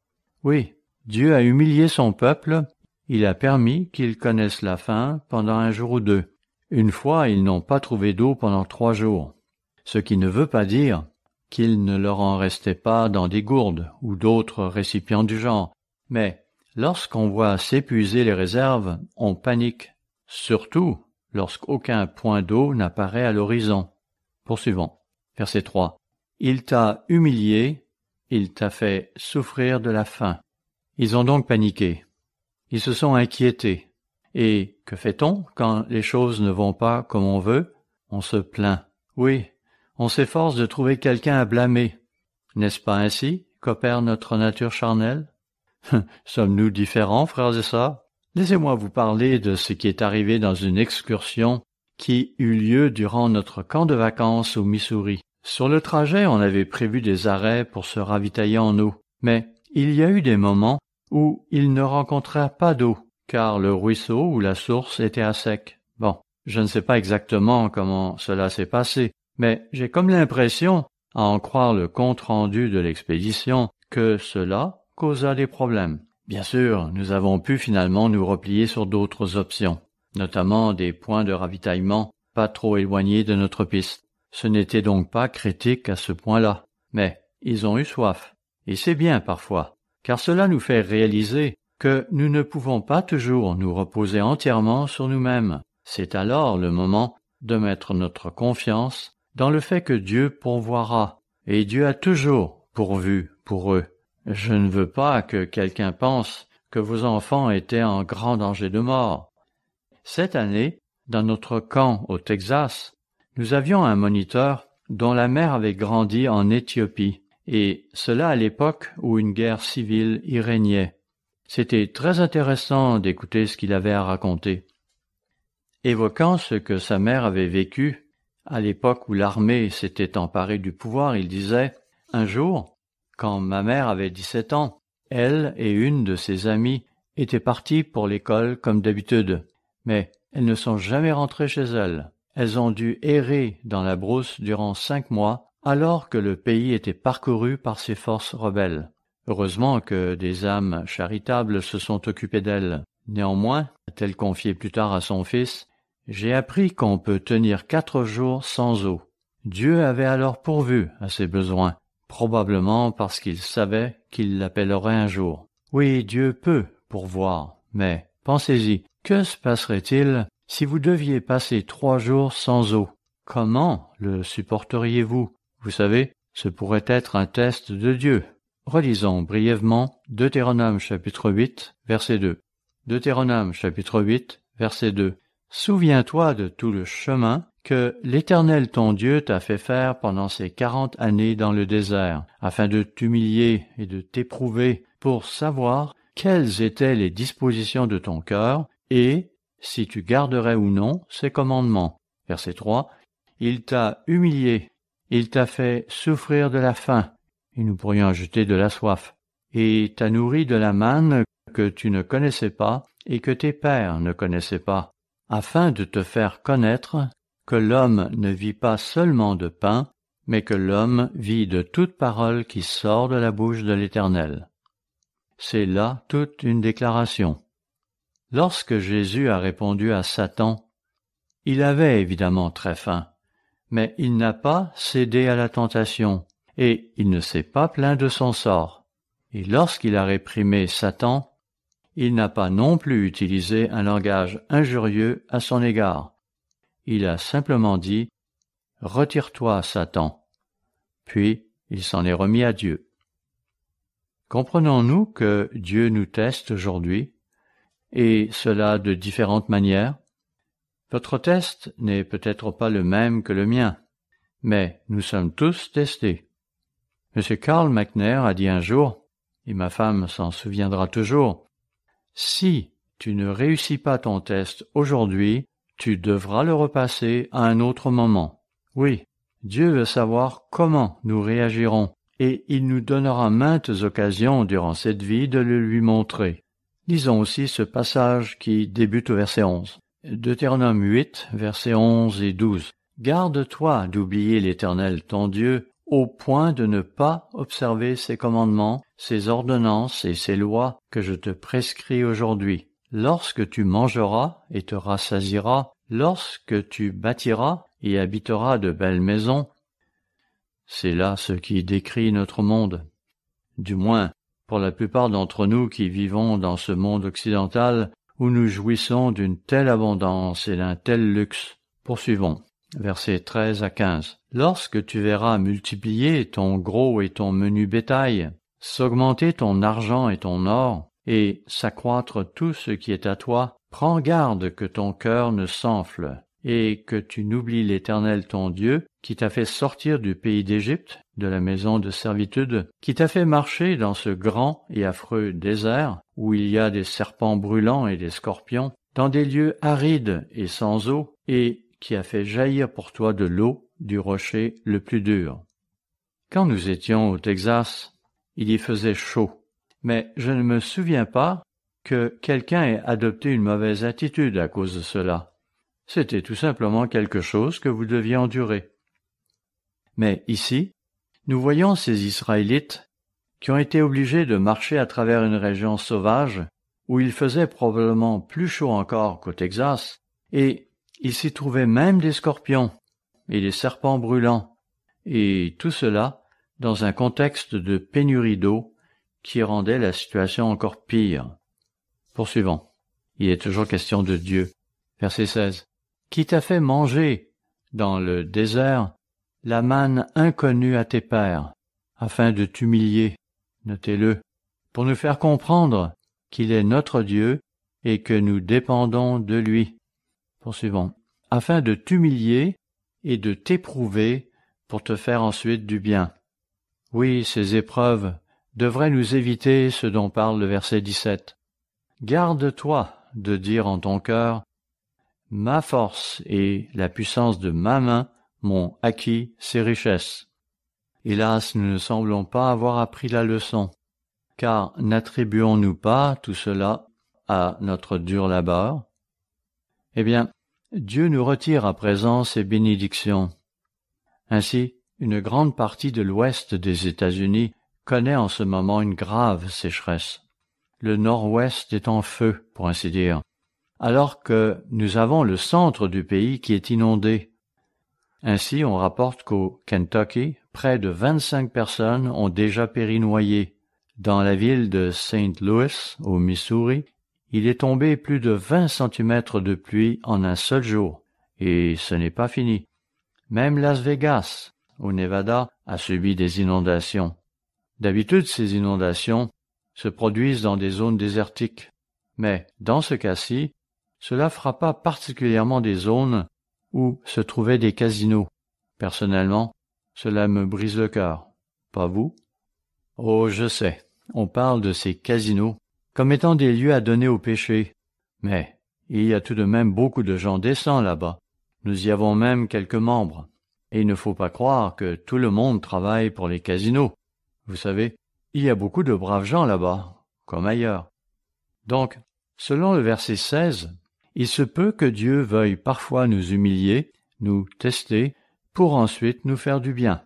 Oui, Dieu a humilié son peuple, il a permis qu'ils connaissent la faim pendant un jour ou deux. Une fois, ils n'ont pas trouvé d'eau pendant trois jours, ce qui ne veut pas dire qu'il ne leur en restait pas dans des gourdes ou d'autres récipients du genre, mais lorsqu'on voit s'épuiser les réserves, on panique, surtout lorsqu'aucun point d'eau n'apparaît à l'horizon. Poursuivons. Verset 3. Il t'a humilié, il t'a fait souffrir de la faim. Ils ont donc paniqué. Ils se sont inquiétés. Et que fait-on quand les choses ne vont pas comme on veut On se plaint. Oui, on s'efforce de trouver quelqu'un à blâmer. N'est-ce pas ainsi qu'opère notre nature charnelle hum, Sommes-nous différents, frères et sœurs Laissez-moi vous parler de ce qui est arrivé dans une excursion qui eut lieu durant notre camp de vacances au Missouri. Sur le trajet, on avait prévu des arrêts pour se ravitailler en eau, mais il y a eu des moments où ils ne rencontrèrent pas d'eau, car le ruisseau ou la source était à sec. Bon, je ne sais pas exactement comment cela s'est passé, mais j'ai comme l'impression, à en croire le compte-rendu de l'expédition, que cela causa des problèmes. Bien sûr, nous avons pu finalement nous replier sur d'autres options, notamment des points de ravitaillement pas trop éloignés de notre piste. Ce n'était donc pas critique à ce point-là, mais ils ont eu soif. Et c'est bien parfois, car cela nous fait réaliser que nous ne pouvons pas toujours nous reposer entièrement sur nous-mêmes. C'est alors le moment de mettre notre confiance dans le fait que Dieu pourvoira, et Dieu a toujours pourvu pour eux. Je ne veux pas que quelqu'un pense que vos enfants étaient en grand danger de mort. Cette année, dans notre camp au Texas, nous avions un moniteur dont la mère avait grandi en Éthiopie et cela à l'époque où une guerre civile y régnait. C'était très intéressant d'écouter ce qu'il avait à raconter. Évoquant ce que sa mère avait vécu, à l'époque où l'armée s'était emparée du pouvoir, il disait Un jour, quand ma mère avait dix-sept ans, elle et une de ses amies étaient parties pour l'école comme d'habitude, mais elles ne sont jamais rentrées chez elles. Elles ont dû errer dans la brousse durant cinq mois alors que le pays était parcouru par ses forces rebelles. Heureusement que des âmes charitables se sont occupées d'elle. Néanmoins, a-t-elle confié plus tard à son fils, j'ai appris qu'on peut tenir quatre jours sans eau. Dieu avait alors pourvu à ses besoins, probablement parce qu'il savait qu'il l'appellerait un jour. Oui, Dieu peut pourvoir, mais pensez-y, que se passerait-il si vous deviez passer trois jours sans eau Comment le supporteriez-vous vous savez, ce pourrait être un test de Dieu. Relisons brièvement Deutéronome chapitre 8, verset 2. Deutéronome chapitre 8, verset 2. Souviens-toi de tout le chemin que l'Éternel ton Dieu t'a fait faire pendant ces quarante années dans le désert, afin de t'humilier et de t'éprouver pour savoir quelles étaient les dispositions de ton cœur et si tu garderais ou non ses commandements. Verset 3. Il t'a humilié il t'a fait souffrir de la faim, et nous pourrions ajouter de la soif, et t'a nourri de la manne que tu ne connaissais pas et que tes pères ne connaissaient pas, afin de te faire connaître que l'homme ne vit pas seulement de pain, mais que l'homme vit de toute parole qui sort de la bouche de l'Éternel. C'est là toute une déclaration. Lorsque Jésus a répondu à Satan, il avait évidemment très faim mais il n'a pas cédé à la tentation, et il ne s'est pas plaint de son sort. Et lorsqu'il a réprimé Satan, il n'a pas non plus utilisé un langage injurieux à son égard. Il a simplement dit Retire-toi, Satan. Puis il s'en est remis à Dieu. Comprenons-nous que Dieu nous teste aujourd'hui, et cela de différentes manières votre test n'est peut-être pas le même que le mien, mais nous sommes tous testés. M. Karl McNair a dit un jour, et ma femme s'en souviendra toujours, si tu ne réussis pas ton test aujourd'hui, tu devras le repasser à un autre moment. Oui, Dieu veut savoir comment nous réagirons, et il nous donnera maintes occasions durant cette vie de le lui montrer. Lisons aussi ce passage qui débute au verset 11. Deutéronome 8, versets 11 et 12. Garde-toi d'oublier l'Éternel ton Dieu au point de ne pas observer ses commandements, ses ordonnances et ses lois que je te prescris aujourd'hui. Lorsque tu mangeras et te rassasiras, lorsque tu bâtiras et habiteras de belles maisons, c'est là ce qui décrit notre monde. Du moins, pour la plupart d'entre nous qui vivons dans ce monde occidental, où nous jouissons d'une telle abondance et d'un tel luxe. Poursuivons. Versets 13 à 15. Lorsque tu verras multiplier ton gros et ton menu bétail, s'augmenter ton argent et ton or, et s'accroître tout ce qui est à toi, prends garde que ton cœur ne s'enfle, et que tu n'oublies l'Éternel ton Dieu, qui t'a fait sortir du pays d'Égypte, de la maison de servitude, qui t'a fait marcher dans ce grand et affreux désert, où il y a des serpents brûlants et des scorpions, dans des lieux arides et sans eau, et qui a fait jaillir pour toi de l'eau du rocher le plus dur. Quand nous étions au Texas, il y faisait chaud, mais je ne me souviens pas que quelqu'un ait adopté une mauvaise attitude à cause de cela. C'était tout simplement quelque chose que vous deviez endurer. Mais ici, nous voyons ces Israélites qui ont été obligés de marcher à travers une région sauvage où il faisait probablement plus chaud encore qu'au Texas, et il s'y trouvait même des scorpions et des serpents brûlants, et tout cela dans un contexte de pénurie d'eau qui rendait la situation encore pire. Poursuivons. Il est toujours question de Dieu. Verset 16 qui t'a fait manger, dans le désert, la manne inconnue à tes pères, afin de t'humilier, notez-le, pour nous faire comprendre qu'il est notre Dieu et que nous dépendons de lui. Poursuivons. Afin de t'humilier et de t'éprouver pour te faire ensuite du bien. Oui, ces épreuves devraient nous éviter ce dont parle le verset 17. Garde-toi de dire en ton cœur, Ma force et la puissance de ma main m'ont acquis ces richesses. Hélas, nous ne semblons pas avoir appris la leçon, car n'attribuons-nous pas tout cela à notre dur labeur Eh bien, Dieu nous retire à présent ses bénédictions. Ainsi, une grande partie de l'ouest des États-Unis connaît en ce moment une grave sécheresse. Le nord-ouest est en feu, pour ainsi dire alors que nous avons le centre du pays qui est inondé. Ainsi, on rapporte qu'au Kentucky, près de 25 personnes ont déjà péri noyées. Dans la ville de St. Louis, au Missouri, il est tombé plus de 20 centimètres de pluie en un seul jour. Et ce n'est pas fini. Même Las Vegas, au Nevada, a subi des inondations. D'habitude, ces inondations se produisent dans des zones désertiques. Mais, dans ce cas-ci, cela frappa particulièrement des zones où se trouvaient des casinos. Personnellement, cela me brise le cœur. Pas vous? Oh, je sais. On parle de ces casinos comme étant des lieux à donner au péché. Mais il y a tout de même beaucoup de gens décents là-bas. Nous y avons même quelques membres. Et il ne faut pas croire que tout le monde travaille pour les casinos. Vous savez, il y a beaucoup de braves gens là-bas, comme ailleurs. Donc, selon le verset 16, il se peut que Dieu veuille parfois nous humilier, nous tester, pour ensuite nous faire du bien.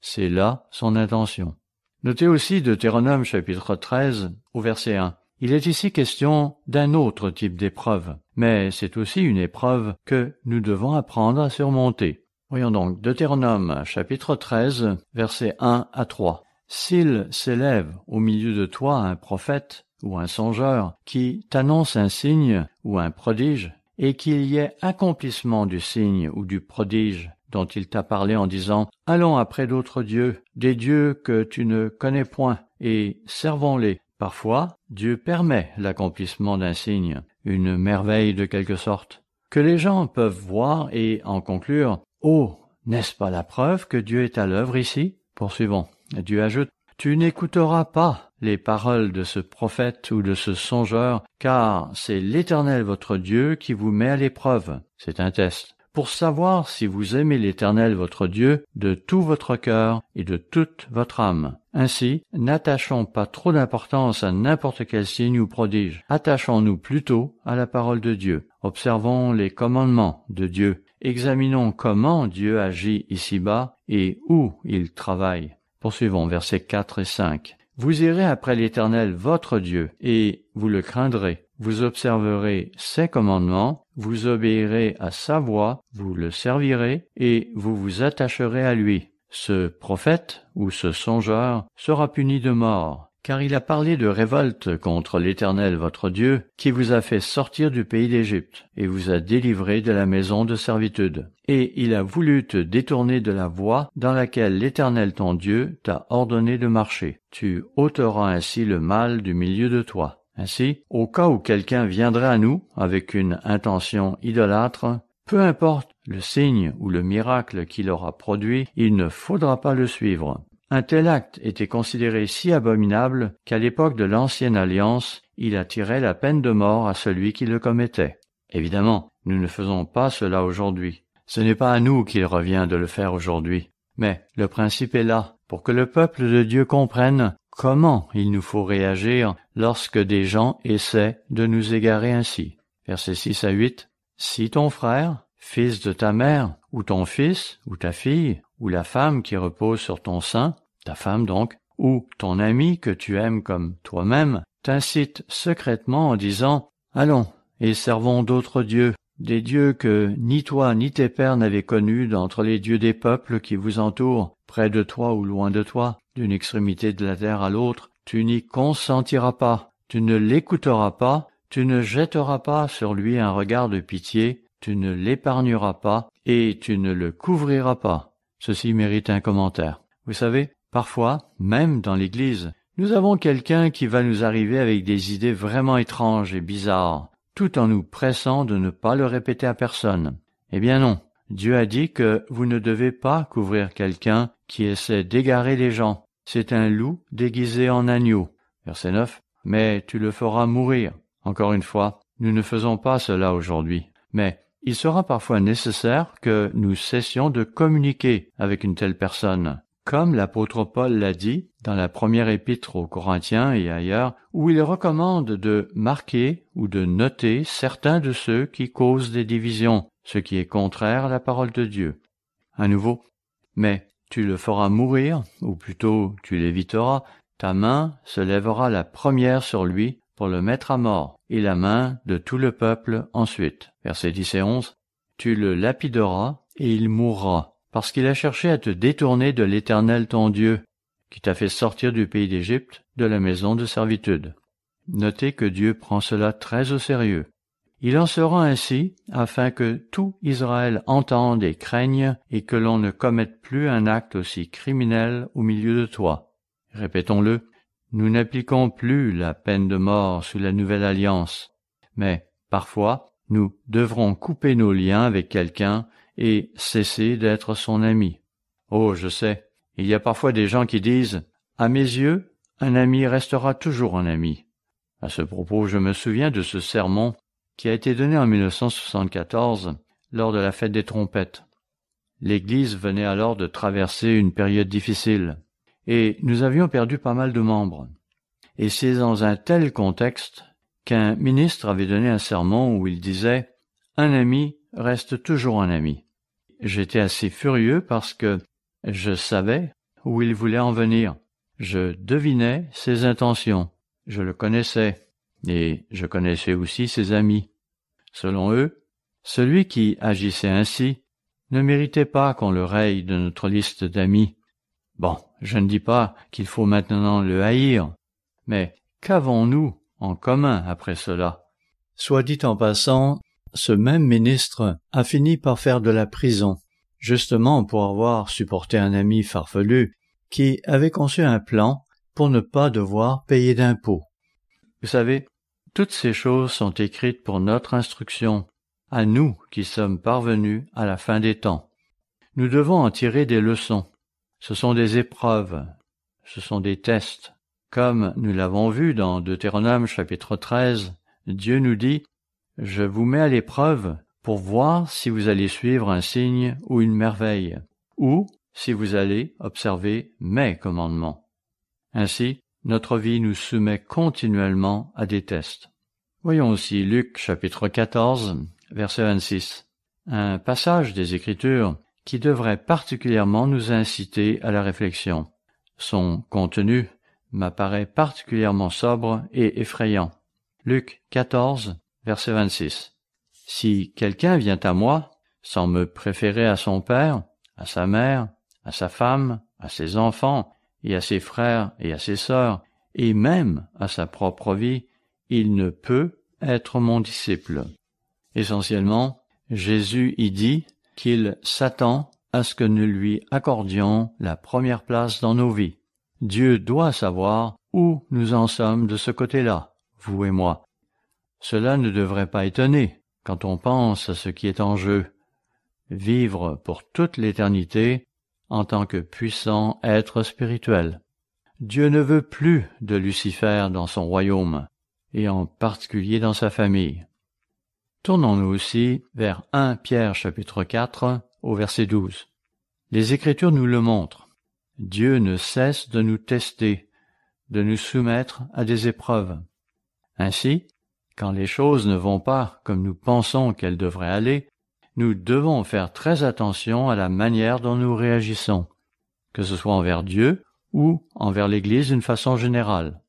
C'est là son intention. Notez aussi Deutéronome chapitre 13 au verset 1. Il est ici question d'un autre type d'épreuve, mais c'est aussi une épreuve que nous devons apprendre à surmonter. Voyons donc Deutéronome chapitre 13 verset 1 à 3. S'il s'élève au milieu de toi un prophète ou un songeur qui t'annonce un signe ou un prodige, et qu'il y ait accomplissement du signe ou du prodige dont il t'a parlé en disant Allons après d'autres dieux, des dieux que tu ne connais point, et servons-les. Parfois, Dieu permet l'accomplissement d'un signe, une merveille de quelque sorte, que les gens peuvent voir et en conclure Oh, n'est-ce pas la preuve que Dieu est à l'œuvre ici Poursuivons. Dieu ajoute tu n'écouteras pas les paroles de ce prophète ou de ce songeur, car c'est l'Éternel votre Dieu qui vous met à l'épreuve. C'est un test. Pour savoir si vous aimez l'Éternel votre Dieu de tout votre cœur et de toute votre âme. Ainsi, n'attachons pas trop d'importance à n'importe quel signe ou prodige. Attachons-nous plutôt à la parole de Dieu. Observons les commandements de Dieu. Examinons comment Dieu agit ici-bas et où il travaille. Poursuivons versets 4 et 5. Vous irez après l'Éternel votre Dieu, et vous le craindrez. Vous observerez ses commandements, vous obéirez à sa voix, vous le servirez, et vous vous attacherez à lui. Ce prophète ou ce songeur sera puni de mort car il a parlé de révolte contre l'Éternel votre Dieu, qui vous a fait sortir du pays d'Égypte, et vous a délivré de la maison de servitude. Et il a voulu te détourner de la voie dans laquelle l'Éternel ton Dieu t'a ordonné de marcher. Tu ôteras ainsi le mal du milieu de toi. Ainsi, au cas où quelqu'un viendrait à nous avec une intention idolâtre, peu importe le signe ou le miracle qu'il aura produit, il ne faudra pas le suivre, un tel acte était considéré si abominable qu'à l'époque de l'Ancienne Alliance, il attirait la peine de mort à celui qui le commettait. Évidemment, nous ne faisons pas cela aujourd'hui. Ce n'est pas à nous qu'il revient de le faire aujourd'hui. Mais le principe est là, pour que le peuple de Dieu comprenne comment il nous faut réagir lorsque des gens essaient de nous égarer ainsi. Verset 6 à 8. Si ton frère, fils de ta mère, ou ton fils, ou ta fille, ou la femme qui repose sur ton sein, ta femme donc, ou ton ami que tu aimes comme toi-même, t'incite secrètement en disant Allons, et servons d'autres dieux, des dieux que ni toi ni tes pères n'avaient connus d'entre les dieux des peuples qui vous entourent, près de toi ou loin de toi, d'une extrémité de la terre à l'autre, tu n'y consentiras pas, tu ne l'écouteras pas, tu ne jetteras pas sur lui un regard de pitié, tu ne l'épargneras pas, et tu ne le couvriras pas. Ceci mérite un commentaire. Vous savez, Parfois, même dans l'Église, nous avons quelqu'un qui va nous arriver avec des idées vraiment étranges et bizarres, tout en nous pressant de ne pas le répéter à personne. Eh bien non, Dieu a dit que vous ne devez pas couvrir quelqu'un qui essaie d'égarer les gens. C'est un loup déguisé en agneau. Verset 9. Mais tu le feras mourir. Encore une fois, nous ne faisons pas cela aujourd'hui. Mais il sera parfois nécessaire que nous cessions de communiquer avec une telle personne comme l'apôtre Paul l'a dit dans la première épître aux Corinthiens et ailleurs, où il recommande de marquer ou de noter certains de ceux qui causent des divisions, ce qui est contraire à la parole de Dieu. À nouveau, mais tu le feras mourir, ou plutôt tu l'éviteras, ta main se lèvera la première sur lui pour le mettre à mort, et la main de tout le peuple ensuite. Verset 10 et 11. Tu le lapideras, et il mourra parce qu'il a cherché à te détourner de l'Éternel ton Dieu, qui t'a fait sortir du pays d'Égypte, de la maison de servitude. Notez que Dieu prend cela très au sérieux. Il en sera ainsi afin que tout Israël entende et craigne et que l'on ne commette plus un acte aussi criminel au milieu de toi. Répétons-le, nous n'appliquons plus la peine de mort sous la nouvelle alliance, mais parfois nous devrons couper nos liens avec quelqu'un et cesser d'être son ami. Oh, je sais, il y a parfois des gens qui disent À mes yeux, un ami restera toujours un ami. À ce propos, je me souviens de ce sermon qui a été donné en 1974 lors de la fête des trompettes. L'Église venait alors de traverser une période difficile, et nous avions perdu pas mal de membres. Et c'est dans un tel contexte qu'un ministre avait donné un sermon où il disait Un ami reste toujours un ami. J'étais assez furieux parce que je savais où il voulait en venir. Je devinais ses intentions. Je le connaissais. Et je connaissais aussi ses amis. Selon eux, celui qui agissait ainsi ne méritait pas qu'on le raye de notre liste d'amis. Bon, je ne dis pas qu'il faut maintenant le haïr, mais qu'avons-nous en commun après cela Soit dit en passant, ce même ministre a fini par faire de la prison, justement pour avoir supporté un ami farfelu qui avait conçu un plan pour ne pas devoir payer d'impôts. Vous savez, toutes ces choses sont écrites pour notre instruction, à nous qui sommes parvenus à la fin des temps. Nous devons en tirer des leçons. Ce sont des épreuves, ce sont des tests. Comme nous l'avons vu dans Deutéronome chapitre 13, Dieu nous dit je vous mets à l'épreuve pour voir si vous allez suivre un signe ou une merveille, ou si vous allez observer mes commandements. Ainsi, notre vie nous soumet continuellement à des tests. Voyons aussi Luc chapitre 14, verset 26, un passage des Écritures qui devrait particulièrement nous inciter à la réflexion. Son contenu m'apparaît particulièrement sobre et effrayant. Luc 14, Verset Si quelqu'un vient à moi, sans me préférer à son père, à sa mère, à sa femme, à ses enfants, et à ses frères et à ses sœurs, et même à sa propre vie, il ne peut être mon disciple. Essentiellement, Jésus y dit qu'il s'attend à ce que nous lui accordions la première place dans nos vies. Dieu doit savoir où nous en sommes de ce côté-là, vous et moi, cela ne devrait pas étonner, quand on pense à ce qui est en jeu. Vivre pour toute l'éternité en tant que puissant être spirituel. Dieu ne veut plus de Lucifer dans son royaume, et en particulier dans sa famille. Tournons-nous aussi vers 1 Pierre chapitre 4 au verset 12. Les Écritures nous le montrent. Dieu ne cesse de nous tester, de nous soumettre à des épreuves. Ainsi, quand les choses ne vont pas comme nous pensons qu'elles devraient aller, nous devons faire très attention à la manière dont nous réagissons, que ce soit envers Dieu ou envers l'Église d'une façon générale.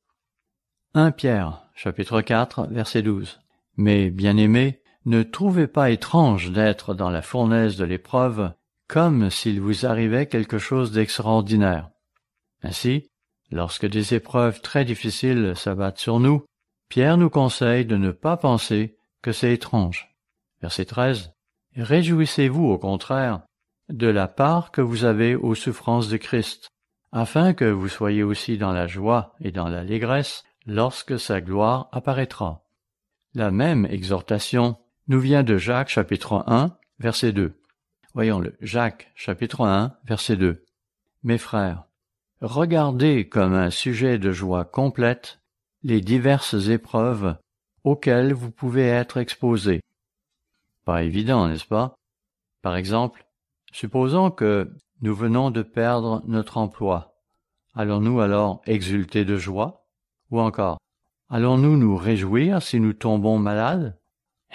1 Pierre, chapitre 4, verset 12. Mais, bien-aimés, ne trouvez pas étrange d'être dans la fournaise de l'épreuve comme s'il vous arrivait quelque chose d'extraordinaire. Ainsi, lorsque des épreuves très difficiles s'abattent sur nous, Pierre nous conseille de ne pas penser que c'est étrange. Verset 13. Réjouissez-vous au contraire de la part que vous avez aux souffrances de Christ, afin que vous soyez aussi dans la joie et dans l'allégresse lorsque sa gloire apparaîtra. La même exhortation nous vient de Jacques chapitre 1, verset 2. Voyons-le, Jacques chapitre 1, verset 2. Mes frères, regardez comme un sujet de joie complète les diverses épreuves auxquelles vous pouvez être exposé. Pas évident, n'est-ce pas Par exemple, supposons que nous venons de perdre notre emploi. Allons-nous alors exulter de joie Ou encore, allons-nous nous réjouir si nous tombons malades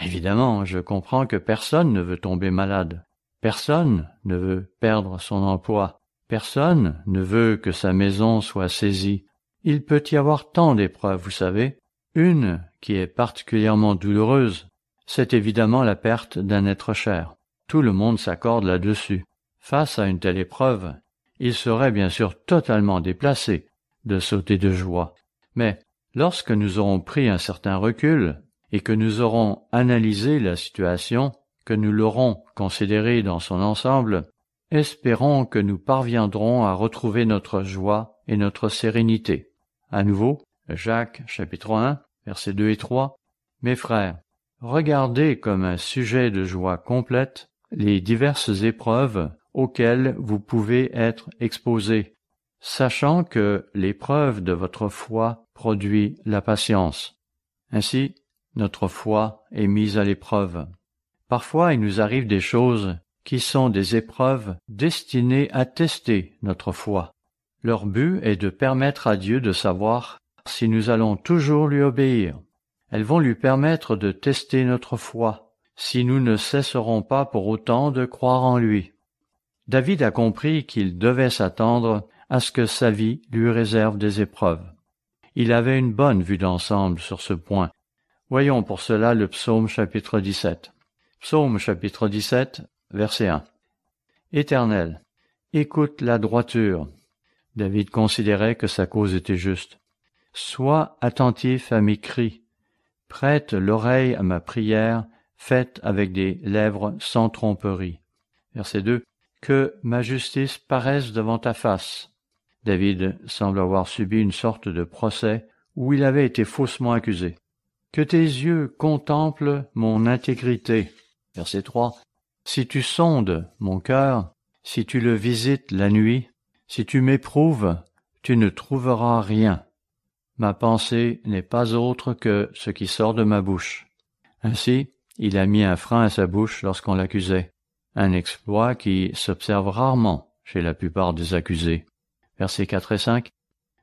Évidemment, je comprends que personne ne veut tomber malade. Personne ne veut perdre son emploi. Personne ne veut que sa maison soit saisie. Il peut y avoir tant d'épreuves, vous savez. Une, qui est particulièrement douloureuse, c'est évidemment la perte d'un être cher. Tout le monde s'accorde là-dessus. Face à une telle épreuve, il serait bien sûr totalement déplacé de sauter de joie. Mais lorsque nous aurons pris un certain recul et que nous aurons analysé la situation, que nous l'aurons considérée dans son ensemble, espérons que nous parviendrons à retrouver notre joie et notre sérénité. À nouveau, Jacques chapitre 1, versets 2 et 3. Mes frères, regardez comme un sujet de joie complète les diverses épreuves auxquelles vous pouvez être exposés, sachant que l'épreuve de votre foi produit la patience. Ainsi, notre foi est mise à l'épreuve. Parfois il nous arrive des choses qui sont des épreuves destinées à tester notre foi. Leur but est de permettre à Dieu de savoir si nous allons toujours lui obéir. Elles vont lui permettre de tester notre foi, si nous ne cesserons pas pour autant de croire en lui. David a compris qu'il devait s'attendre à ce que sa vie lui réserve des épreuves. Il avait une bonne vue d'ensemble sur ce point. Voyons pour cela le psaume chapitre 17. Psaume chapitre 17, verset 1. Éternel, écoute la droiture, David considérait que sa cause était juste. Sois attentif à mes cris, prête l'oreille à ma prière, faite avec des lèvres sans tromperie. Verset 2. Que ma justice paraisse devant ta face. David semble avoir subi une sorte de procès où il avait été faussement accusé. Que tes yeux contemplent mon intégrité. Verset 3. Si tu sondes mon cœur, si tu le visites la nuit, si tu m'éprouves, tu ne trouveras rien. Ma pensée n'est pas autre que ce qui sort de ma bouche. Ainsi, il a mis un frein à sa bouche lorsqu'on l'accusait, un exploit qui s'observe rarement chez la plupart des accusés. Versets 4 et 5.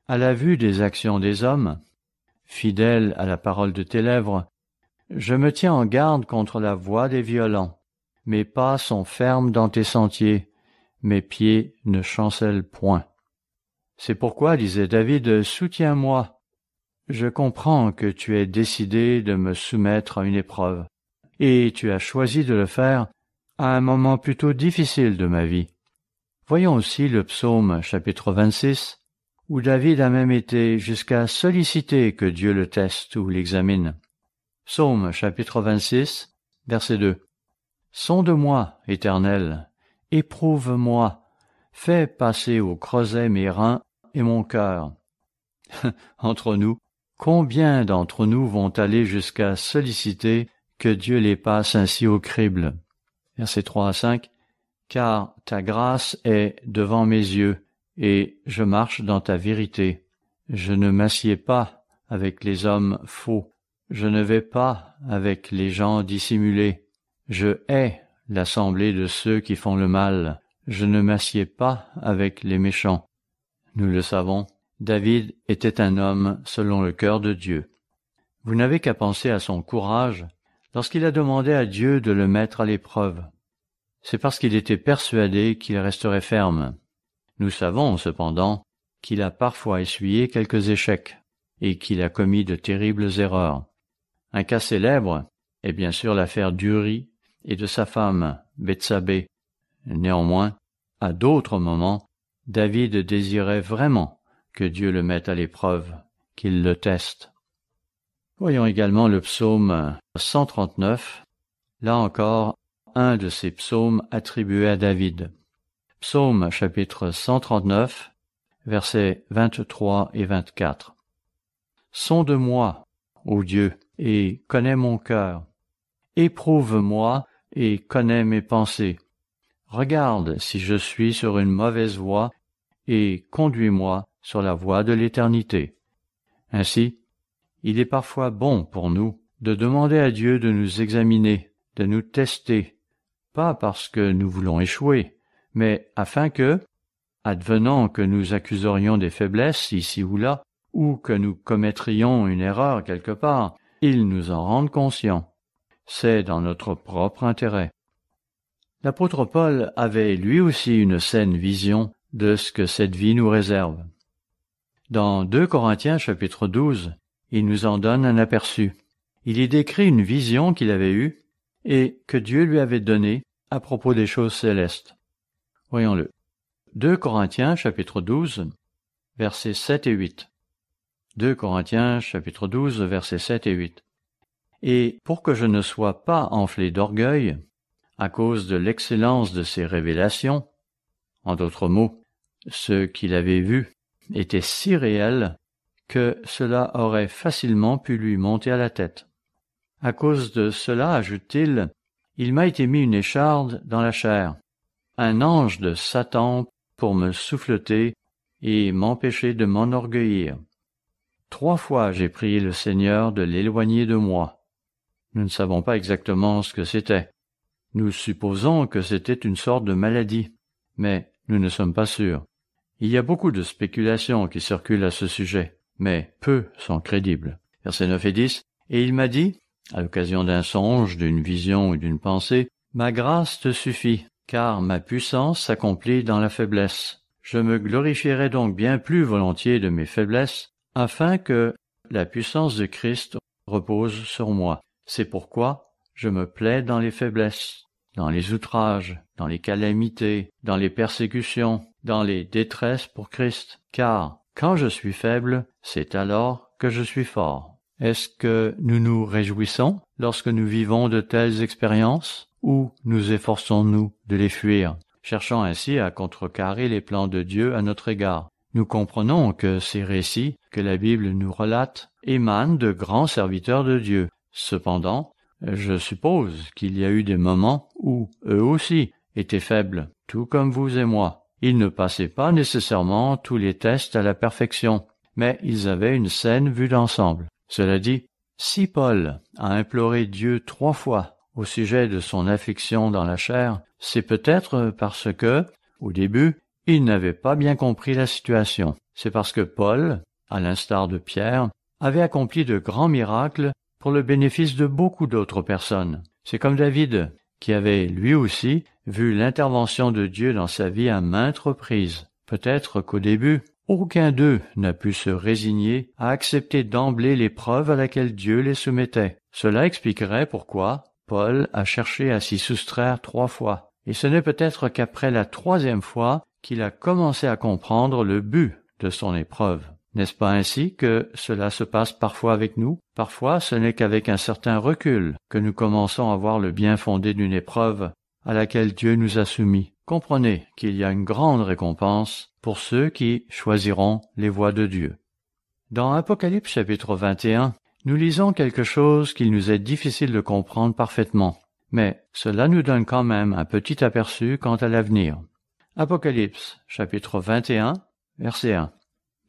À la vue des actions des hommes, fidèle à la parole de tes lèvres, je me tiens en garde contre la voix des violents. Mes pas sont fermes dans tes sentiers mes pieds ne chancellent point. C'est pourquoi, disait David, soutiens-moi. Je comprends que tu es décidé de me soumettre à une épreuve, et tu as choisi de le faire à un moment plutôt difficile de ma vie. Voyons aussi le psaume chapitre 26, où David a même été jusqu'à solliciter que Dieu le teste ou l'examine. Psaume chapitre 26, verset 2. de moi Éternel, Éprouve-moi, fais passer au creuset mes reins et mon cœur. <laughs> entre nous, combien d'entre nous vont aller jusqu'à solliciter que Dieu les passe ainsi au crible? Versets 3 à 5. Car ta grâce est devant mes yeux, et je marche dans ta vérité. Je ne m'assieds pas avec les hommes faux. Je ne vais pas avec les gens dissimulés. Je hais l'assemblée de ceux qui font le mal. Je ne m'assieds pas avec les méchants. Nous le savons, David était un homme selon le cœur de Dieu. Vous n'avez qu'à penser à son courage lorsqu'il a demandé à Dieu de le mettre à l'épreuve. C'est parce qu'il était persuadé qu'il resterait ferme. Nous savons, cependant, qu'il a parfois essuyé quelques échecs et qu'il a commis de terribles erreurs. Un cas célèbre est bien sûr l'affaire d'Uri, et de sa femme, Betsabé. Néanmoins, à d'autres moments, David désirait vraiment que Dieu le mette à l'épreuve, qu'il le teste. Voyons également le psaume 139, là encore un de ces psaumes attribués à David. Psaume chapitre 139, versets 23 et 24. Sonde-moi, ô Dieu, et connais mon cœur. Éprouve-moi et connaît mes pensées. Regarde si je suis sur une mauvaise voie, et conduis-moi sur la voie de l'éternité. Ainsi, il est parfois bon pour nous de demander à Dieu de nous examiner, de nous tester, pas parce que nous voulons échouer, mais afin que, advenant que nous accuserions des faiblesses ici ou là, ou que nous commettrions une erreur quelque part, il nous en rende conscients c'est dans notre propre intérêt. L'apôtre Paul avait lui aussi une saine vision de ce que cette vie nous réserve. Dans 2 Corinthiens chapitre 12, il nous en donne un aperçu. Il y décrit une vision qu'il avait eue et que Dieu lui avait donnée à propos des choses célestes. Voyons-le. 2 Corinthiens chapitre 12, versets 7 et 8. 2 Corinthiens chapitre 12, versets 7 et 8 et pour que je ne sois pas enflé d'orgueil, à cause de l'excellence de ses révélations, en d'autres mots, ce qu'il avait vu était si réel que cela aurait facilement pu lui monter à la tête. À cause de cela, ajoute-t-il, il, m'a été mis une écharde dans la chair, un ange de Satan pour me souffleter et m'empêcher de m'enorgueillir. Trois fois j'ai prié le Seigneur de l'éloigner de moi, nous ne savons pas exactement ce que c'était. Nous supposons que c'était une sorte de maladie, mais nous ne sommes pas sûrs. Il y a beaucoup de spéculations qui circulent à ce sujet, mais peu sont crédibles. Versets 9 et 10. Et il m'a dit, à l'occasion d'un songe, d'une vision ou d'une pensée, Ma grâce te suffit, car ma puissance s'accomplit dans la faiblesse. Je me glorifierai donc bien plus volontiers de mes faiblesses, afin que la puissance de Christ repose sur moi. C'est pourquoi je me plais dans les faiblesses, dans les outrages, dans les calamités, dans les persécutions, dans les détresses pour Christ, car quand je suis faible, c'est alors que je suis fort. Est-ce que nous nous réjouissons lorsque nous vivons de telles expériences ou nous efforçons-nous de les fuir, cherchant ainsi à contrecarrer les plans de Dieu à notre égard Nous comprenons que ces récits que la Bible nous relate émanent de grands serviteurs de Dieu Cependant, je suppose qu'il y a eu des moments où eux aussi étaient faibles, tout comme vous et moi. Ils ne passaient pas nécessairement tous les tests à la perfection, mais ils avaient une scène vue d'ensemble. Cela dit, si Paul a imploré Dieu trois fois au sujet de son affliction dans la chair, c'est peut-être parce que, au début, il n'avait pas bien compris la situation. C'est parce que Paul, à l'instar de Pierre, avait accompli de grands miracles le bénéfice de beaucoup d'autres personnes. C'est comme David, qui avait lui aussi vu l'intervention de Dieu dans sa vie à maintes reprises. Peut-être qu'au début, aucun d'eux n'a pu se résigner à accepter d'emblée l'épreuve à laquelle Dieu les soumettait. Cela expliquerait pourquoi Paul a cherché à s'y soustraire trois fois, et ce n'est peut-être qu'après la troisième fois qu'il a commencé à comprendre le but de son épreuve. N'est-ce pas ainsi que cela se passe parfois avec nous Parfois ce n'est qu'avec un certain recul que nous commençons à voir le bien fondé d'une épreuve à laquelle Dieu nous a soumis. Comprenez qu'il y a une grande récompense pour ceux qui choisiront les voies de Dieu. Dans Apocalypse chapitre 21, nous lisons quelque chose qu'il nous est difficile de comprendre parfaitement, mais cela nous donne quand même un petit aperçu quant à l'avenir. Apocalypse chapitre 21, verset 1.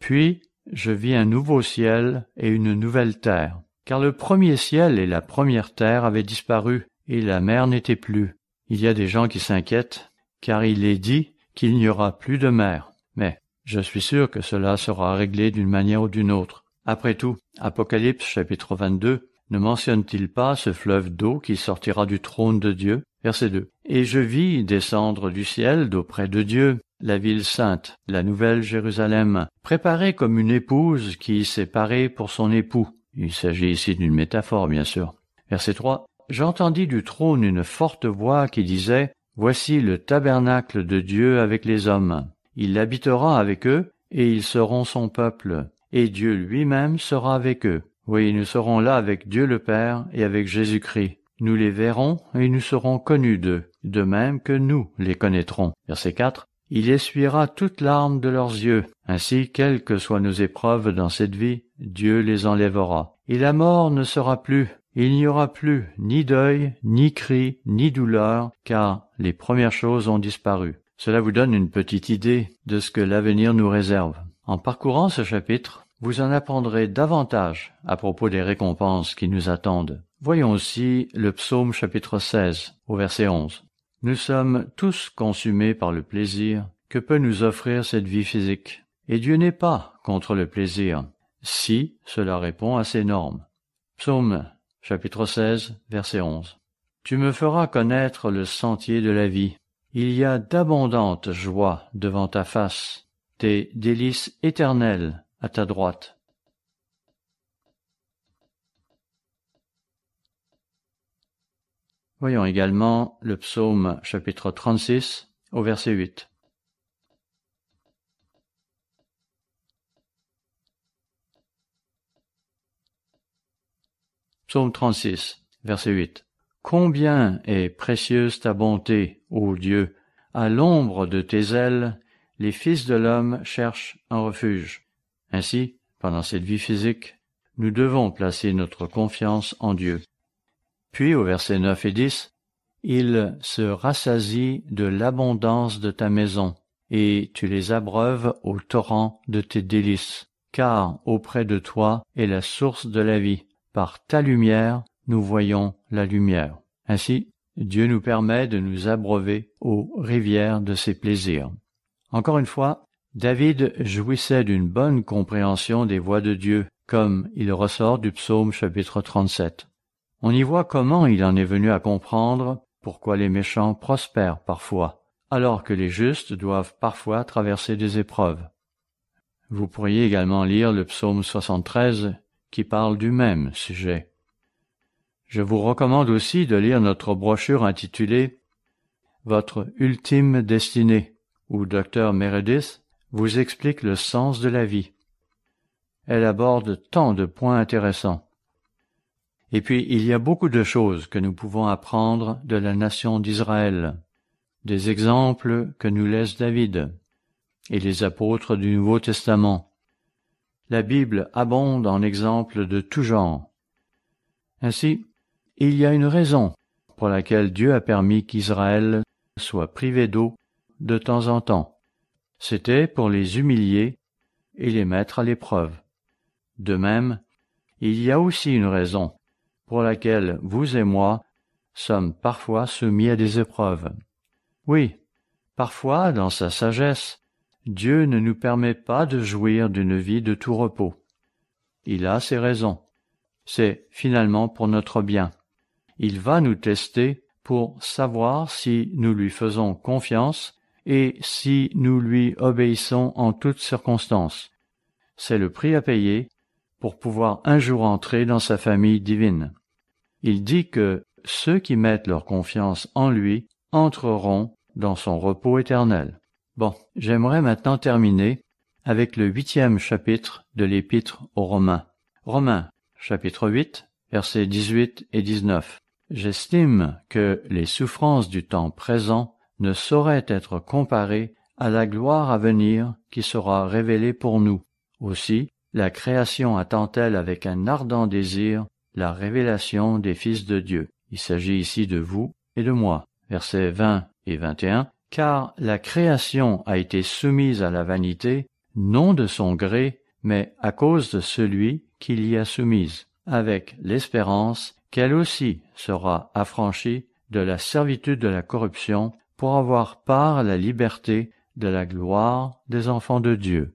Puis je vis un nouveau ciel et une nouvelle terre, car le premier ciel et la première terre avaient disparu, et la mer n'était plus. Il y a des gens qui s'inquiètent, car il est dit qu'il n'y aura plus de mer. Mais je suis sûr que cela sera réglé d'une manière ou d'une autre. Après tout, Apocalypse chapitre 22 ne mentionne-t-il pas ce fleuve d'eau qui sortira du trône de Dieu Verset 2. Et je vis descendre du ciel d'auprès de Dieu la ville sainte, la nouvelle Jérusalem, préparée comme une épouse qui s'est parée pour son époux. Il s'agit ici d'une métaphore, bien sûr. Verset 3. J'entendis du trône une forte voix qui disait, Voici le tabernacle de Dieu avec les hommes. Il habitera avec eux, et ils seront son peuple, et Dieu lui-même sera avec eux. Oui, nous serons là avec Dieu le Père et avec Jésus-Christ. Nous les verrons et nous serons connus d'eux, de même que nous les connaîtrons. Verset 4. Il essuiera toutes larmes de leurs yeux. Ainsi, quelles que soient nos épreuves dans cette vie, Dieu les enlèvera. Et la mort ne sera plus. Il n'y aura plus ni deuil, ni cri, ni douleur, car les premières choses ont disparu. Cela vous donne une petite idée de ce que l'avenir nous réserve. En parcourant ce chapitre, vous en apprendrez davantage à propos des récompenses qui nous attendent. Voyons aussi le psaume chapitre 16 au verset 11. Nous sommes tous consumés par le plaisir que peut nous offrir cette vie physique, et Dieu n'est pas contre le plaisir, si cela répond à ses normes. Psaume chapitre 16, verset 11. Tu me feras connaître le sentier de la vie. Il y a d'abondantes joies devant ta face, tes délices éternelles à ta droite. Voyons également le psaume chapitre 36 au verset 8. Psaume 36, verset 8. Combien est précieuse ta bonté, ô Dieu À l'ombre de tes ailes, les fils de l'homme cherchent un refuge. Ainsi, pendant cette vie physique, nous devons placer notre confiance en Dieu. Puis au verset 9 et dix, Il se rassasient de l'abondance de ta maison, et tu les abreuves au torrent de tes délices, car auprès de toi est la source de la vie. Par ta lumière, nous voyons la lumière. Ainsi, Dieu nous permet de nous abreuver aux rivières de ses plaisirs. Encore une fois, David jouissait d'une bonne compréhension des voies de Dieu, comme il ressort du psaume chapitre 37. On y voit comment il en est venu à comprendre pourquoi les méchants prospèrent parfois, alors que les justes doivent parfois traverser des épreuves. Vous pourriez également lire le psaume 73 qui parle du même sujet. Je vous recommande aussi de lire notre brochure intitulée Votre ultime destinée, où Dr. Meredith vous explique le sens de la vie. Elle aborde tant de points intéressants. Et puis il y a beaucoup de choses que nous pouvons apprendre de la nation d'Israël, des exemples que nous laisse David et les apôtres du Nouveau Testament. La Bible abonde en exemples de tout genre. Ainsi, il y a une raison pour laquelle Dieu a permis qu'Israël soit privé d'eau de temps en temps. C'était pour les humilier et les mettre à l'épreuve. De même, il y a aussi une raison pour laquelle vous et moi sommes parfois soumis à des épreuves. Oui, parfois, dans sa sagesse, Dieu ne nous permet pas de jouir d'une vie de tout repos. Il a ses raisons. C'est finalement pour notre bien. Il va nous tester pour savoir si nous lui faisons confiance et si nous lui obéissons en toutes circonstances. C'est le prix à payer pour pouvoir un jour entrer dans sa famille divine. Il dit que ceux qui mettent leur confiance en lui entreront dans son repos éternel. Bon, j'aimerais maintenant terminer avec le huitième chapitre de l'épître aux Romains. Romains, chapitre 8, versets 18 et 19. J'estime que les souffrances du temps présent ne sauraient être comparées à la gloire à venir qui sera révélée pour nous. Aussi, la création attend-elle avec un ardent désir la révélation des fils de Dieu. Il s'agit ici de vous et de moi. Versets 20 et 21. Car la création a été soumise à la vanité, non de son gré, mais à cause de celui qui l'y a soumise, avec l'espérance qu'elle aussi sera affranchie de la servitude de la corruption pour avoir part à la liberté de la gloire des enfants de Dieu.